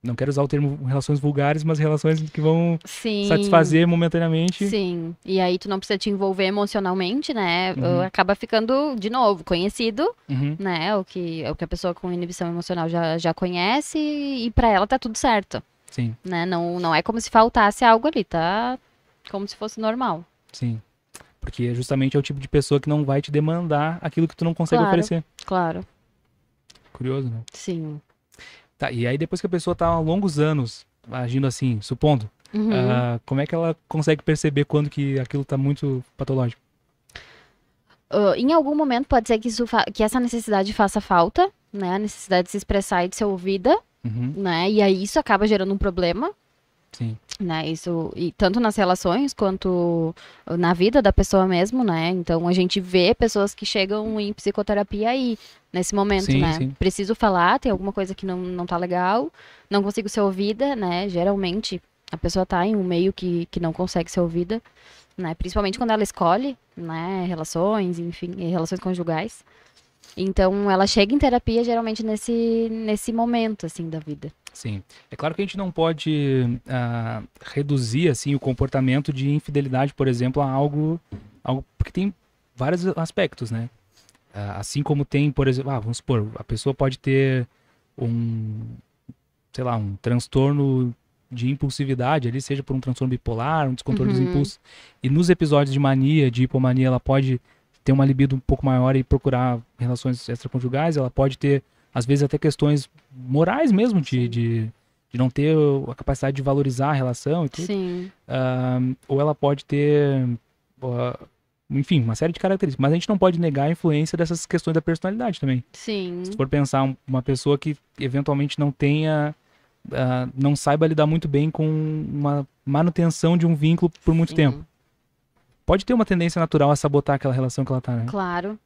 não quero usar o termo relações vulgares, mas relações que vão Sim. satisfazer momentaneamente. Sim. E aí tu não precisa te envolver emocionalmente, né? Uhum. Acaba ficando, de novo, conhecido, uhum. né? O que, o que a pessoa com inibição emocional já, já conhece e para ela tá tudo certo. Sim. Né? Não, não é como se faltasse algo ali, tá? Como se fosse normal. Sim. Porque justamente é o tipo de pessoa que não vai te demandar aquilo que tu não consegue claro, oferecer. Claro. Curioso, né? Sim. Tá, e aí depois que a pessoa tá há longos anos agindo assim, supondo, uhum. uh, como é que ela consegue perceber quando que aquilo tá muito patológico? Uh, em algum momento pode ser que, isso que essa necessidade faça falta, né? A necessidade de se expressar e de ser ouvida, uhum. né? E aí isso acaba gerando um problema. Sim né? Isso e tanto nas relações quanto na vida da pessoa mesmo, né? Então a gente vê pessoas que chegam em psicoterapia aí nesse momento, sim, né? Sim. Preciso falar, tem alguma coisa que não não tá legal, não consigo ser ouvida, né? Geralmente a pessoa tá em um meio que que não consegue ser ouvida, né? Principalmente quando ela escolhe, né, relações, enfim, relações conjugais. Então, ela chega em terapia geralmente nesse, nesse momento, assim, da vida. Sim. É claro que a gente não pode uh, reduzir, assim, o comportamento de infidelidade, por exemplo, a algo, algo... Porque tem vários aspectos, né? Uh, assim como tem, por exemplo... Ah, vamos supor, a pessoa pode ter um... Sei lá, um transtorno de impulsividade ali, seja por um transtorno bipolar, um descontrole uhum. dos impulsos. E nos episódios de mania, de hipomania, ela pode ter uma libido um pouco maior e procurar relações extraconjugais, ela pode ter, às vezes, até questões morais mesmo, de, de, de, não ter a capacidade de valorizar a relação e tudo. Sim. Uh, ou ela pode ter. Uh, enfim, uma série de características. Mas a gente não pode negar a influência dessas questões da personalidade também. Sim. Se for pensar uma pessoa que eventualmente não tenha. Uh, não saiba lidar muito bem com uma manutenção de um vínculo por muito Sim. tempo pode ter uma tendência natural a sabotar aquela relação que ela tá, né? Claro.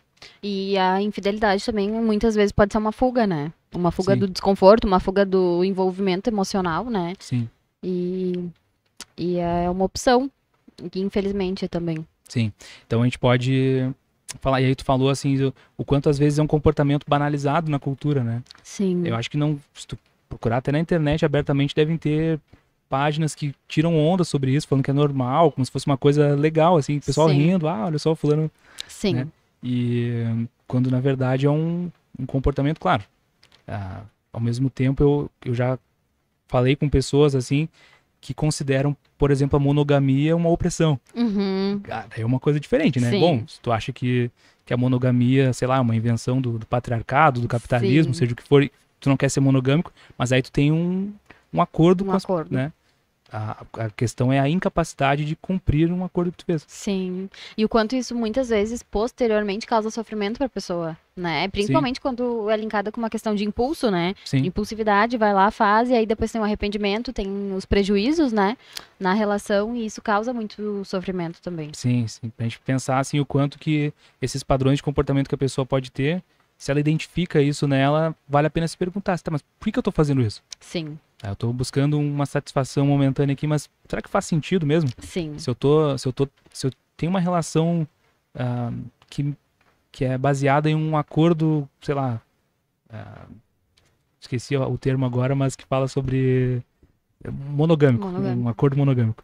E a infidelidade também muitas vezes pode ser uma fuga, né? Uma fuga Sim. do desconforto, uma fuga do envolvimento emocional, né? Sim. E, e é uma opção, que infelizmente é também. Sim. Então a gente pode falar, e aí tu falou assim, o, o quanto às vezes é um comportamento banalizado na cultura, né? Sim. Eu acho que não, se tu procurar até na internet abertamente, devem ter páginas que tiram onda sobre isso, falando que é normal, como se fosse uma coisa legal, assim, o pessoal Sim. rindo, ah, olha só, fulano. Sim. Né? E quando na verdade é um, um comportamento, claro. Ah, ao mesmo tempo, eu, eu já falei com pessoas assim que consideram, por exemplo, a monogamia uma opressão. Uhum. Ah, é uma coisa diferente, né? Sim. Bom, se tu acha que, que a monogamia, sei lá, é uma invenção do, do patriarcado, do capitalismo, Sim. seja o que for, tu não quer ser monogâmico, mas aí tu tem um, um acordo um com acordo. As, né? A, a, questão é a incapacidade de cumprir um acordo que tu fez. Sim. E o quanto isso muitas vezes posteriormente causa sofrimento para a pessoa, né? Principalmente Sim. quando é linkada com uma questão de impulso, né? Sim. impulsividade, vai lá, faz e aí depois tem o arrependimento, tem os prejuízos, né, na relação e isso causa muito sofrimento também. Sim, sim. Pra gente pensar assim o quanto que esses padrões de comportamento que a pessoa pode ter se ela identifica isso nela, vale a pena se perguntar, tá, mas por que eu tô fazendo isso? Sim. Ah, eu tô buscando uma satisfação momentânea aqui, mas será que faz sentido mesmo? Sim. Se eu tô, se eu tô, se eu tenho uma relação uh, que, que é baseada em um acordo, sei lá, uh, esqueci o termo agora, mas que fala sobre eh, monogâmico, monogâmico. um acordo monogâmico.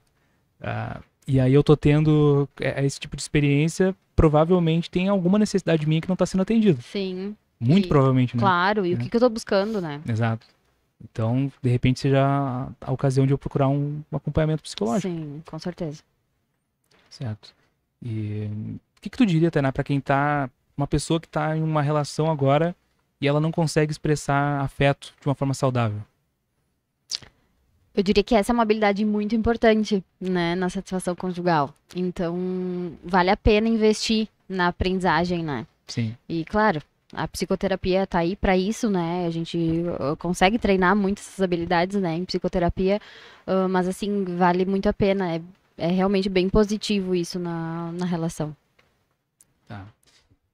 Uh, e aí eu tô tendo é, é esse tipo de experiência, provavelmente tem alguma necessidade minha que não tá sendo atendida. Sim. Muito e, provavelmente, né? Claro, e é. o que, que eu tô buscando, né? Exato. Então, de repente, seja a ocasião de eu procurar um, um acompanhamento psicológico. Sim, com certeza. Certo. E o que, que tu diria, Tainá, para quem tá. Uma pessoa que tá em uma relação agora e ela não consegue expressar afeto de uma forma saudável? Eu diria que essa é uma habilidade muito importante, né, na satisfação conjugal. Então, vale a pena investir na aprendizagem, né? Sim. E claro, a psicoterapia está aí para isso, né? A gente uh, consegue treinar muito essas habilidades, né, em psicoterapia, uh, mas assim, vale muito a pena, é, é realmente bem positivo isso na, na relação. Tá.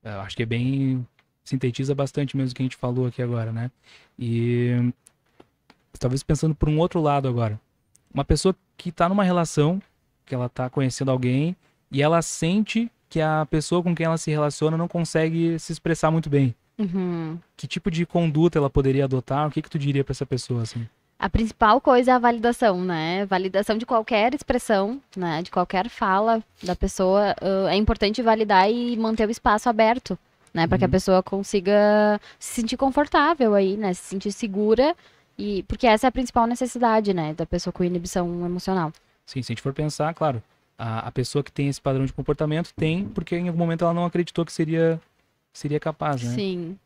É, eu acho que é bem sintetiza bastante mesmo o que a gente falou aqui agora, né? E talvez pensando por um outro lado agora. Uma pessoa que está numa relação, que ela está conhecendo alguém e ela sente que a pessoa com quem ela se relaciona não consegue se expressar muito bem. Uhum. Que tipo de conduta ela poderia adotar? O que, que tu diria para essa pessoa assim? A principal coisa é a validação, né? Validação de qualquer expressão, né? De qualquer fala da pessoa. é importante validar e manter o espaço aberto, né? Para uhum. que a uhum. pessoa consiga se sentir confortável aí, né? Se sentir segura e porque essa é a principal necessidade, né, da pessoa com inibição emocional. Sim, se a gente for pensar, claro, a, a pessoa que tem esse padrão de comportamento tem porque em algum momento ela não acreditou que seria seria capaz, né? Sim.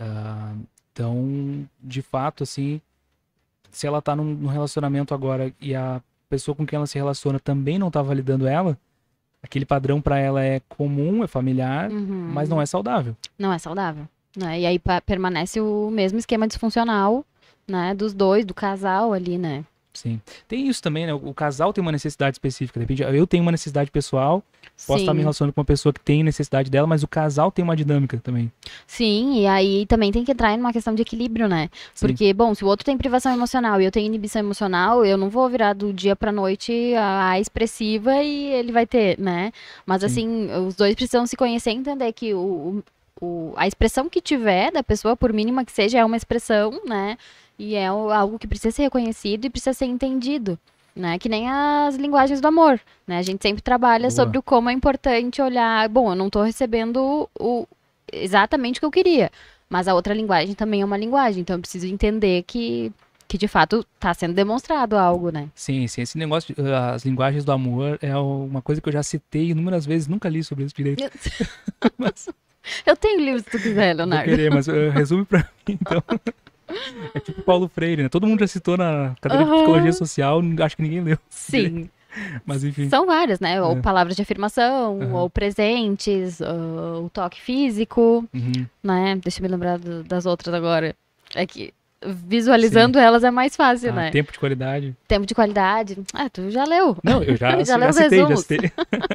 Uh, então, de fato, assim, se ela tá num, num, relacionamento agora e a pessoa com quem ela se relaciona também não tá validando ela, aquele padrão para ela é comum, é familiar, uhum. mas não é saudável. Não é saudável. Né? E aí permanece o mesmo esquema disfuncional né? Dos dois, do casal ali, né? Sim. Tem isso também, né? O casal tem uma necessidade específica. depende eu tenho uma necessidade pessoal, posso Sim. estar me relacionando com uma pessoa que tem necessidade dela, mas o casal tem uma dinâmica também. Sim, e aí também tem que entrar numa questão de equilíbrio, né? Sim. Porque, bom, se o outro tem privação emocional e eu tenho inibição emocional, eu não vou virar do dia pra noite a, a expressiva e ele vai ter, né? Mas Sim. assim, os dois precisam se conhecer e entender que o, o, a expressão que tiver da pessoa, por mínima que seja, é uma expressão, né? E é algo que precisa ser reconhecido e precisa ser entendido. Né? Que nem as linguagens do amor, né? A gente sempre trabalha Boa. sobre o como é importante olhar, bom, eu não estou recebendo o, exatamente o que eu queria, mas a outra linguagem também é uma linguagem, então eu preciso entender que que de fato está sendo demonstrado algo, né? Sim, sim. Esse negócio, de, ah, as linguagens do amor, é uma coisa que eu já citei inúmeras vezes, nunca li sobre isso direito. Eu, mas... eu tenho livros se tu quiser, Leonardo. Vou querer, mas uh, resume para mim, então. É tipo Paulo Freire, né? Todo mundo já citou na cadeira uhum. de psicologia social, acho que ninguém leu. Sim. Mas enfim. São várias, né? Ou é. palavras de afirmação, uhum. ou presentes, ou o toque físico, uhum. né? Deixa eu me lembrar do, das outras agora. É que visualizando Sim. elas é mais fácil, ah, né? Tempo de qualidade. Tempo de qualidade. Ah, tu já leu. Não, eu já, já, já, já citei, já citei.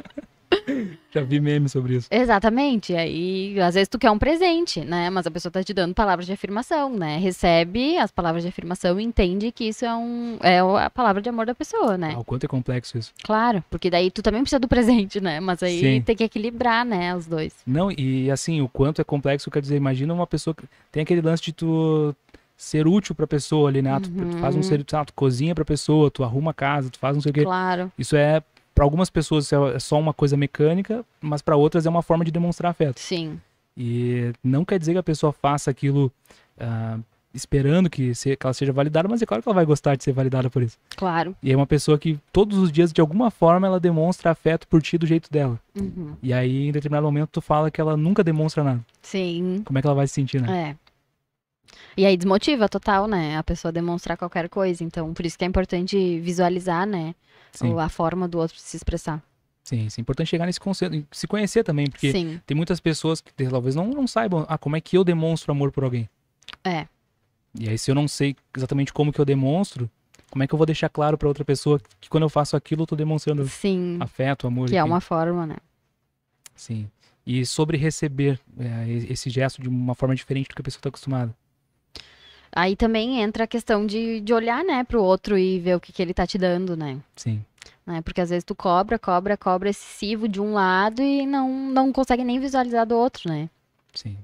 Já vi meme sobre isso. Exatamente. Aí, às vezes, tu quer um presente, né? Mas a pessoa tá te dando palavras de afirmação, né? Recebe as palavras de afirmação e entende que isso é, um, é a palavra de amor da pessoa, né? Ah, o quanto é complexo isso. Claro, porque daí tu também precisa do presente, né? Mas aí Sim. tem que equilibrar, né? Os dois. Não, e assim, o quanto é complexo, quer dizer, imagina uma pessoa que tem aquele lance de tu ser útil pra pessoa ali, né? Ah, uhum. Tu, tu faz um serviço, tu cozinha pra pessoa, tu arruma a casa, tu faz não sei o quê. Claro. Isso é para algumas pessoas isso é, é só uma coisa mecânica, mas para outras é uma forma de demonstrar afeto. Sim. E não quer dizer que a pessoa faça aquilo uh, esperando que, se, que ela seja validada, mas é claro que ela vai gostar de ser validada por isso. Claro. E é uma pessoa que todos os dias, de alguma forma, ela demonstra afeto por ti do jeito dela. Uhum. E aí, em determinado momento, tu fala que ela nunca demonstra nada. Sim. Como é que ela vai se sentir, né? É. E aí desmotiva total, né? A pessoa demonstrar qualquer coisa. Então, por isso que é importante visualizar, né? Sim. ou a forma do outro se expressar. Sim, é importante chegar nesse conceito, se conhecer também, porque Sim. tem muitas pessoas que talvez não, não saibam ah, como é que eu demonstro amor por alguém. É. E aí, se eu não sei exatamente como que eu demonstro, como é que eu vou deixar claro para outra pessoa que quando eu faço aquilo, eu tô demonstrando Sim, afeto, amor? Que é uma forma, né? Sim. E sobre receber é, esse gesto de uma forma diferente do que a pessoa está acostumada. Aí também entra a questão de, de olhar, né, pro outro e ver o que, que ele tá te dando, né? Sim. Né? Porque às vezes tu cobra, cobra, cobra excessivo de um lado e não, não consegue nem visualizar do outro, né? Sim.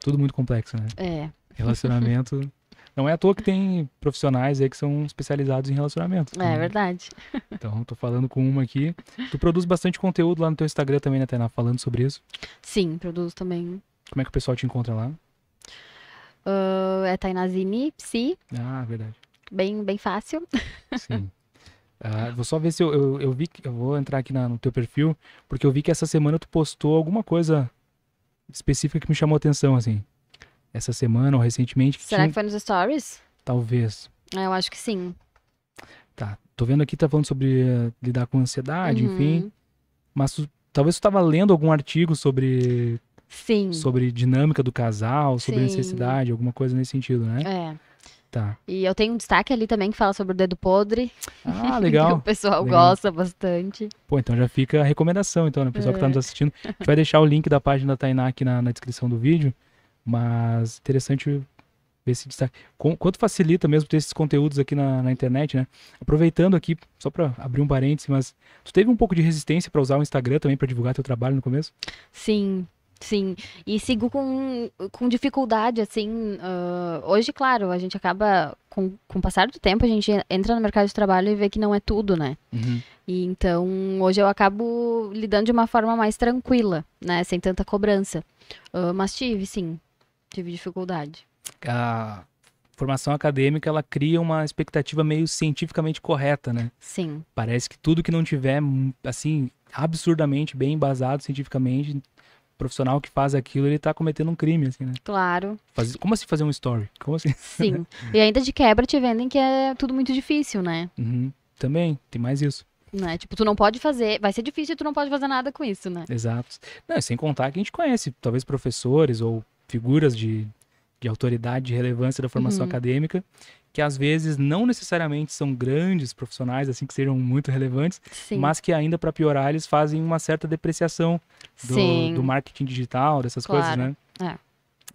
Tudo muito complexo, né? É. Relacionamento. não é à toa que tem profissionais aí que são especializados em relacionamento. É né? verdade. Então, tô falando com uma aqui. Tu produz bastante conteúdo lá no teu Instagram também, né, Tainá? Falando sobre isso. Sim, produzo também. Como é que o pessoal te encontra lá? Uh, é Tainazini Psi. Ah, verdade. Bem, bem fácil. Sim. Uh, vou só ver se eu, eu, eu, vi. Eu vou entrar aqui na, no teu perfil, porque eu vi que essa semana tu postou alguma coisa específica que me chamou atenção, assim. Essa semana ou recentemente. Que Será tinha... que foi nos stories? Talvez. Ah, eu acho que sim. Tá. Tô vendo aqui, tá falando sobre uh, lidar com ansiedade, uhum. enfim. Mas tu, talvez tu tava lendo algum artigo sobre Sim. Sobre dinâmica do casal, sobre Sim. necessidade, alguma coisa nesse sentido, né? É. Tá. E eu tenho um destaque ali também que fala sobre o dedo podre. Ah, legal. que o pessoal legal. gosta bastante. Pô, então já fica a recomendação, então, né? O pessoal é. que tá nos é. assistindo. A gente vai deixar o link da página da Tainá aqui na, na descrição do vídeo. Mas interessante ver esse destaque. quanto facilita mesmo ter esses conteúdos aqui na, na internet, né? Aproveitando aqui, só para abrir um parêntese, mas tu teve um pouco de resistência para usar o Instagram também para divulgar teu trabalho no começo? Sim, Sim, e sigo com, com dificuldade, assim. Uh, hoje, claro, a gente acaba, com, com o passar do tempo, a gente entra no mercado de trabalho e vê que não é tudo, né? Uhum. E então, hoje eu acabo lidando de uma forma mais tranquila, né? Sem tanta cobrança. Uh, mas tive, sim, tive dificuldade. A formação acadêmica, ela cria uma expectativa meio cientificamente correta, né? Sim. Parece que tudo que não tiver, hum, assim, absurdamente bem embasado cientificamente profissional que faz aquilo, ele tá cometendo um crime, assim, né? Claro. Faz... Como assim fazer um story? Como assim? Sim. E ainda de quebra te vendem que é tudo muito difícil, né? Uhum. Também, tem mais isso. Né? Tipo, tu não pode fazer, vai ser difícil e tu não pode fazer nada com isso, né? Exato. Não, sem contar que a gente conhece, talvez, professores ou figuras de de autoridade e relevância da formação uhum. acadêmica, que às vezes não necessariamente são grandes profissionais, assim, que sejam muito relevantes, Sim. mas que ainda para piorar eles fazem uma certa depreciação do, do marketing digital, dessas claro. coisas, né? É.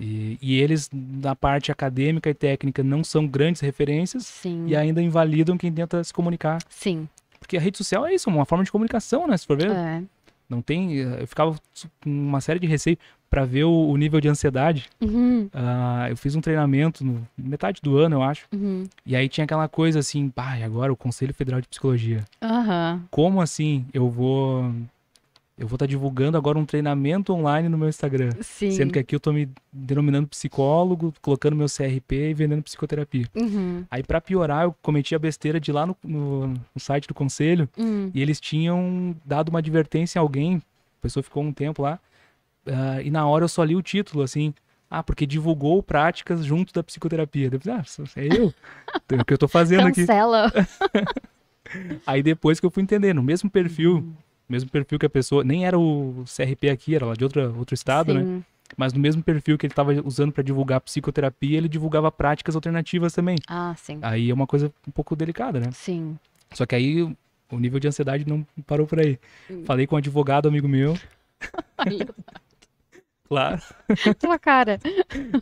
E, e, eles, na parte acadêmica e técnica, não são grandes referências Sim. e ainda invalidam quem tenta se comunicar. Sim. Porque a rede social é isso, uma forma de comunicação, né? Se for ver. É. Não tem. Eh, eu ficava com uma série de receio para ver o, o, nível de ansiedade. Uhum. Uh, eu fiz um treinamento no metade do ano, eu acho. Uhum. E aí tinha aquela coisa assim, pai, agora o Conselho Federal de Psicologia. Uhum. Como assim eu vou eu vou estar tá divulgando agora um treinamento online no meu Instagram. Sim. Sendo que aqui eu tô me denominando psicólogo, colocando meu CRP e vendendo psicoterapia. Uhum. Aí, para piorar, eu cometi a besteira de ir lá no, no, no site do conselho uhum. e eles tinham dado uma advertência a alguém. A pessoa ficou um tempo lá Uh, e na hora eu só li o título, assim. Ah, porque divulgou práticas junto da psicoterapia. Depois, ah, é eu? Então, é o que eu tô fazendo Cancela. aqui? Aí depois que eu fui entendendo no mesmo perfil, uhum. mesmo perfil que a pessoa, nem era o CRP aqui, era lá de outra, outro estado, né? Sim. né? Mas no mesmo perfil que ele estava usando para divulgar psicoterapia, ele divulgava práticas alternativas também. Ah, sim. Aí é uma coisa um pouco delicada, né? Sim. Só que aí o nível de ansiedade não parou por aí. Hum. Falei com um advogado, amigo meu. Claro. Tua cara.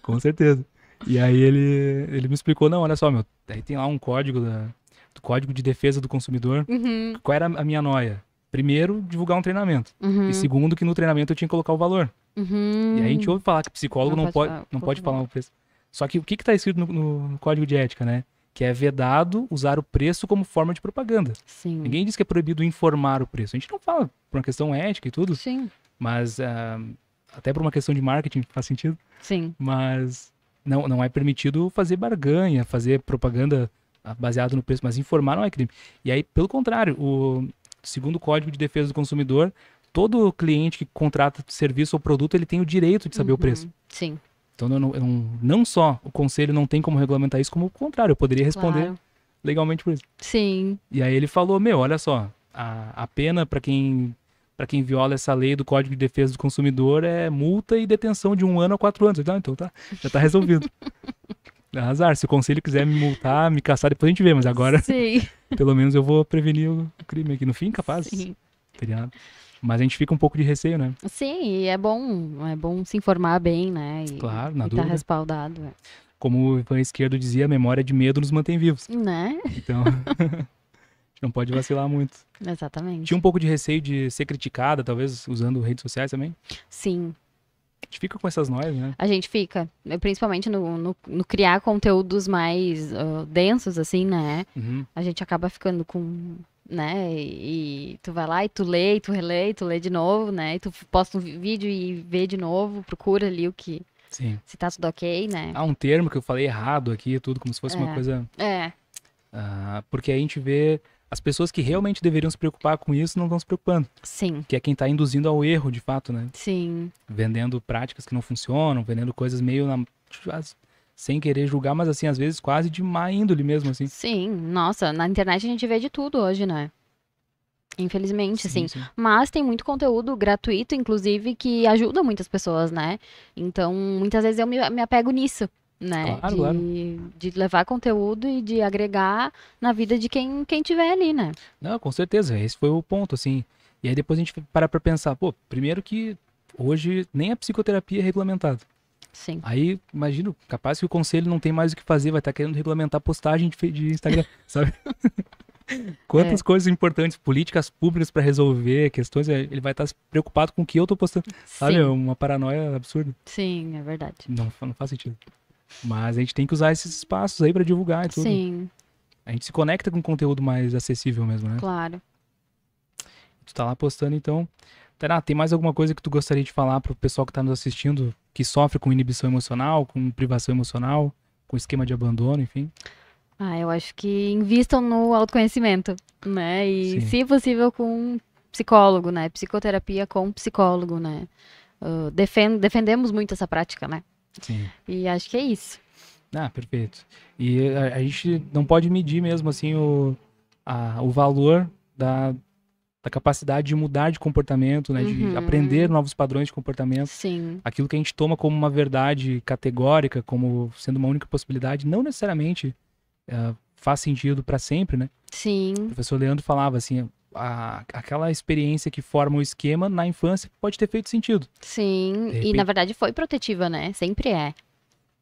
Com certeza. E aí ele, ele me explicou, não, olha só, meu, aí tem lá um código da, do Código de Defesa do Consumidor. Uhum. Qual era a minha noia? Primeiro, divulgar um treinamento. Uhum. E segundo, que no treinamento eu tinha que colocar o valor. Uhum. E aí a gente uhum. ouve falar que psicólogo não, não pode, não pode falar tá o preço. Só que o que está escrito no, no Código de Ética, né? que é vedado usar o preço como forma de propaganda. Sim. Ninguém diz que é proibido informar o preço. A gente não fala por uma questão ética e tudo. Sim. Mas uh, até por uma questão de marketing, faz sentido. Sim. Mas não, não é permitido fazer barganha, fazer propaganda ah, baseada no preço, mas informar não é crime. E aí, pelo contrário, o segundo o Código de Defesa do Consumidor, todo cliente que contrata serviço ou produto, ele tem o direito de saber uhum. o preço. Sim. Então, não, não, não só o conselho não tem como regulamentar isso, como o contrário, eu poderia responder claro. legalmente por isso. Sim. E aí ele falou, meu, olha só, a, a pena para quem para quem viola essa lei do Código de Defesa do Consumidor é multa e detenção de um ano a quatro anos. Ah, então tá, já tá resolvido. É azar, se o conselho quiser me multar, me caçar, depois a gente vê, mas agora pelo menos eu vou prevenir o crime aqui no fim, capaz. Sim. Mas a gente fica um pouco de receio, né? Sim, e é bom, é bom se informar bem, né? E, claro, na e tá dúvida. Tá respaldado. É. Como o Ivan Esquerdo dizia, a memória de medo nos mantém vivos. Né? Então, gente não pode vacilar muito. Exatamente. Tinha um pouco de receio de ser criticada, talvez, usando redes sociais também? Sim. A gente fica com essas noias, né? A gente fica, principalmente no, no, no criar conteúdos mais uh, densos, assim, né? Uhum. A gente acaba ficando com, né? E, e, tu vai lá e tu lê, e tu relê, e tu lê de novo, né? E tu posta um vídeo e vê de novo, procura ali o que... Sim. Se tá tudo ok, né? Há um termo que eu falei errado aqui, tudo como se fosse é. uma coisa... É. Uh, porque a gente vê as pessoas que realmente deveriam se preocupar com isso não estão se preocupando. Sim. Que é quem está induzindo ao erro, de fato, né? Sim. Vendendo práticas que não funcionam, vendendo coisas meio na... Tipo, sem querer julgar, mas assim, às vezes quase de má índole mesmo, assim. Sim, nossa, na internet a gente vê de tudo hoje, né? Infelizmente, sim, sim. sim, Mas tem muito conteúdo gratuito, inclusive, que ajuda muitas pessoas, né? Então, muitas vezes eu me, me apego nisso né? Claro, de, claro. de levar conteúdo e de agregar na vida de quem quem tiver ali, né? Não, com certeza, esse foi o ponto, assim. E aí depois a gente para para pensar, pô, primeiro que hoje nem a psicoterapia é regulamentada. Sim. Aí, imagino, capaz que o conselho não tem mais o que fazer, vai estar tá querendo regulamentar postagem de, de Instagram, sabe? Quantas é. coisas importantes, políticas públicas para resolver, questões, é, ele vai estar tá preocupado com o que eu estou postando. Sim. Sabe, é uma paranoia absurda. Sim, é verdade. Não, não faz sentido. Mas a gente tem que usar esses espaços aí para divulgar e tudo. Sim. A gente se conecta com conteúdo mais acessível mesmo, né? Claro. Tu tá lá postando, então. Tainá, tem mais alguma coisa que tu gostaria de falar pro pessoal que tá nos assistindo, que sofre com inibição emocional, com privação emocional, com esquema de abandono, enfim? Ah, eu acho que invistam no autoconhecimento, né? E, Sim. se possível, com psicólogo, né? psicoterapia com psicólogo, né? Uh, defend, defendemos muito essa prática, né? Sim. E acho que é isso. Ah, perfeito. E a, eh, a gente não pode medir mesmo assim o, a, o valor da, da capacidade de mudar de comportamento, né? De uhum. aprender novos padrões de comportamento. Sim. Aquilo que a gente toma como uma verdade categórica, como sendo uma única possibilidade, não necessariamente uh, faz sentido para sempre, né? Sim. O professor Leandro falava assim, a, aquela experiência que forma o esquema na infância pode ter feito sentido. Sim, repente... e na verdade foi protetiva, né? Sempre é.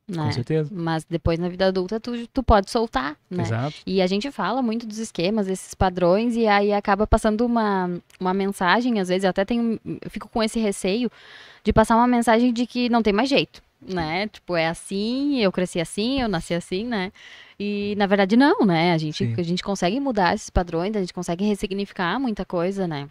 Né? Com certeza. Mas depois na vida adulta tu, tu pode soltar, né? Exato. E a gente fala muito dos esquemas, desses padrões, e aí acaba passando uma, uma mensagem, às vezes eu até tenho, eu fico com esse receio de passar uma mensagem de que não tem mais jeito né? Tipo, é assim, eu cresci assim, eu nasci assim, né? E na verdade não, né? A gente, a gente consegue mudar esses padrões, a gente consegue ressignificar muita coisa, né?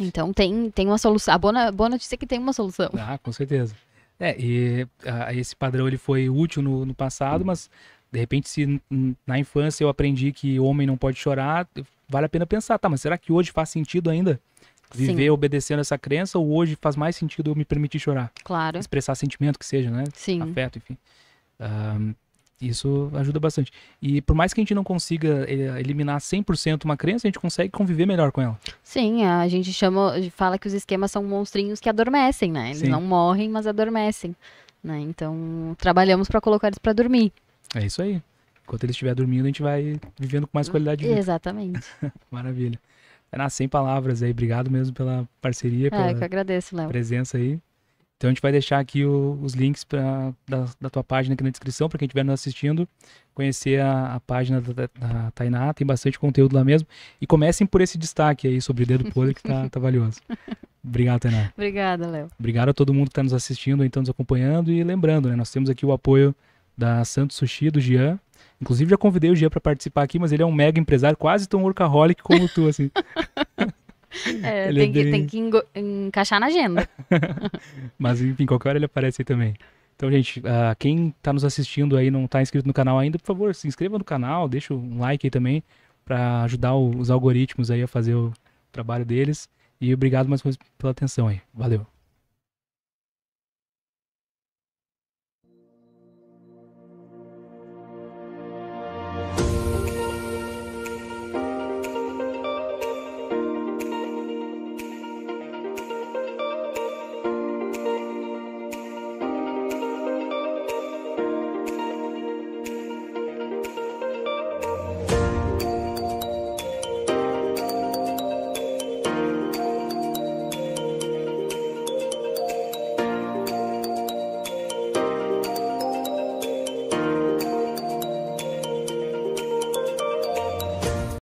Então tem, tem uma solução. A boa, boa notícia é que tem uma solução. Ah, com certeza. É, e a, esse padrão ele foi útil no, no passado, mas de repente, se na infância eu aprendi que homem não pode chorar, vale a pena pensar, tá? Mas será que hoje faz sentido ainda? viver Sim. obedecendo essa crença ou hoje faz mais sentido eu me permitir chorar? Claro. Expressar sentimento que seja, né? Sim. Afeto, enfim. Um, isso ajuda bastante. E por mais que a gente não consiga eh, eliminar 100% uma crença, a gente consegue conviver melhor com ela. Sim, a gente chama, fala que os esquemas são monstrinhos que adormecem, né? Eles Sim. não morrem, mas adormecem, né? Então, trabalhamos para colocar eles para dormir. É isso aí. Enquanto ele estiver dormindo, a gente vai vivendo com mais qualidade de vida. Exatamente. Maravilha. Ana, sem palavras aí. Obrigado mesmo pela parceria, é, pela é, agradeço, presença aí. Então a gente vai deixar aqui o, os links pra, da, da, tua página aqui na descrição para quem estiver nos assistindo conhecer a, a página da, da, Tainá, tem bastante conteúdo lá mesmo. E comecem por esse destaque aí sobre o Dedo Podre que tá, tá valioso. Obrigado, Tainá. Obrigada, Léo. Obrigado a todo mundo que está nos assistindo, então nos acompanhando e lembrando, né, nós temos aqui o apoio da Santo Sushi, do Jean, Inclusive, já convidei o Jean para participar aqui, mas ele é um mega empresário, quase tão workaholic como tu, assim. É, é, tem, é que, bem... tem, que, encaixar na agenda. Mas enfim, qualquer hora ele aparece aí também. Então, gente, uh, quem está nos assistindo aí não está inscrito no canal ainda, por favor, se inscreva no canal, deixa um like aí também para ajudar o, os algoritmos aí a fazer o trabalho deles. E obrigado mais uma vez pela atenção aí. Valeu.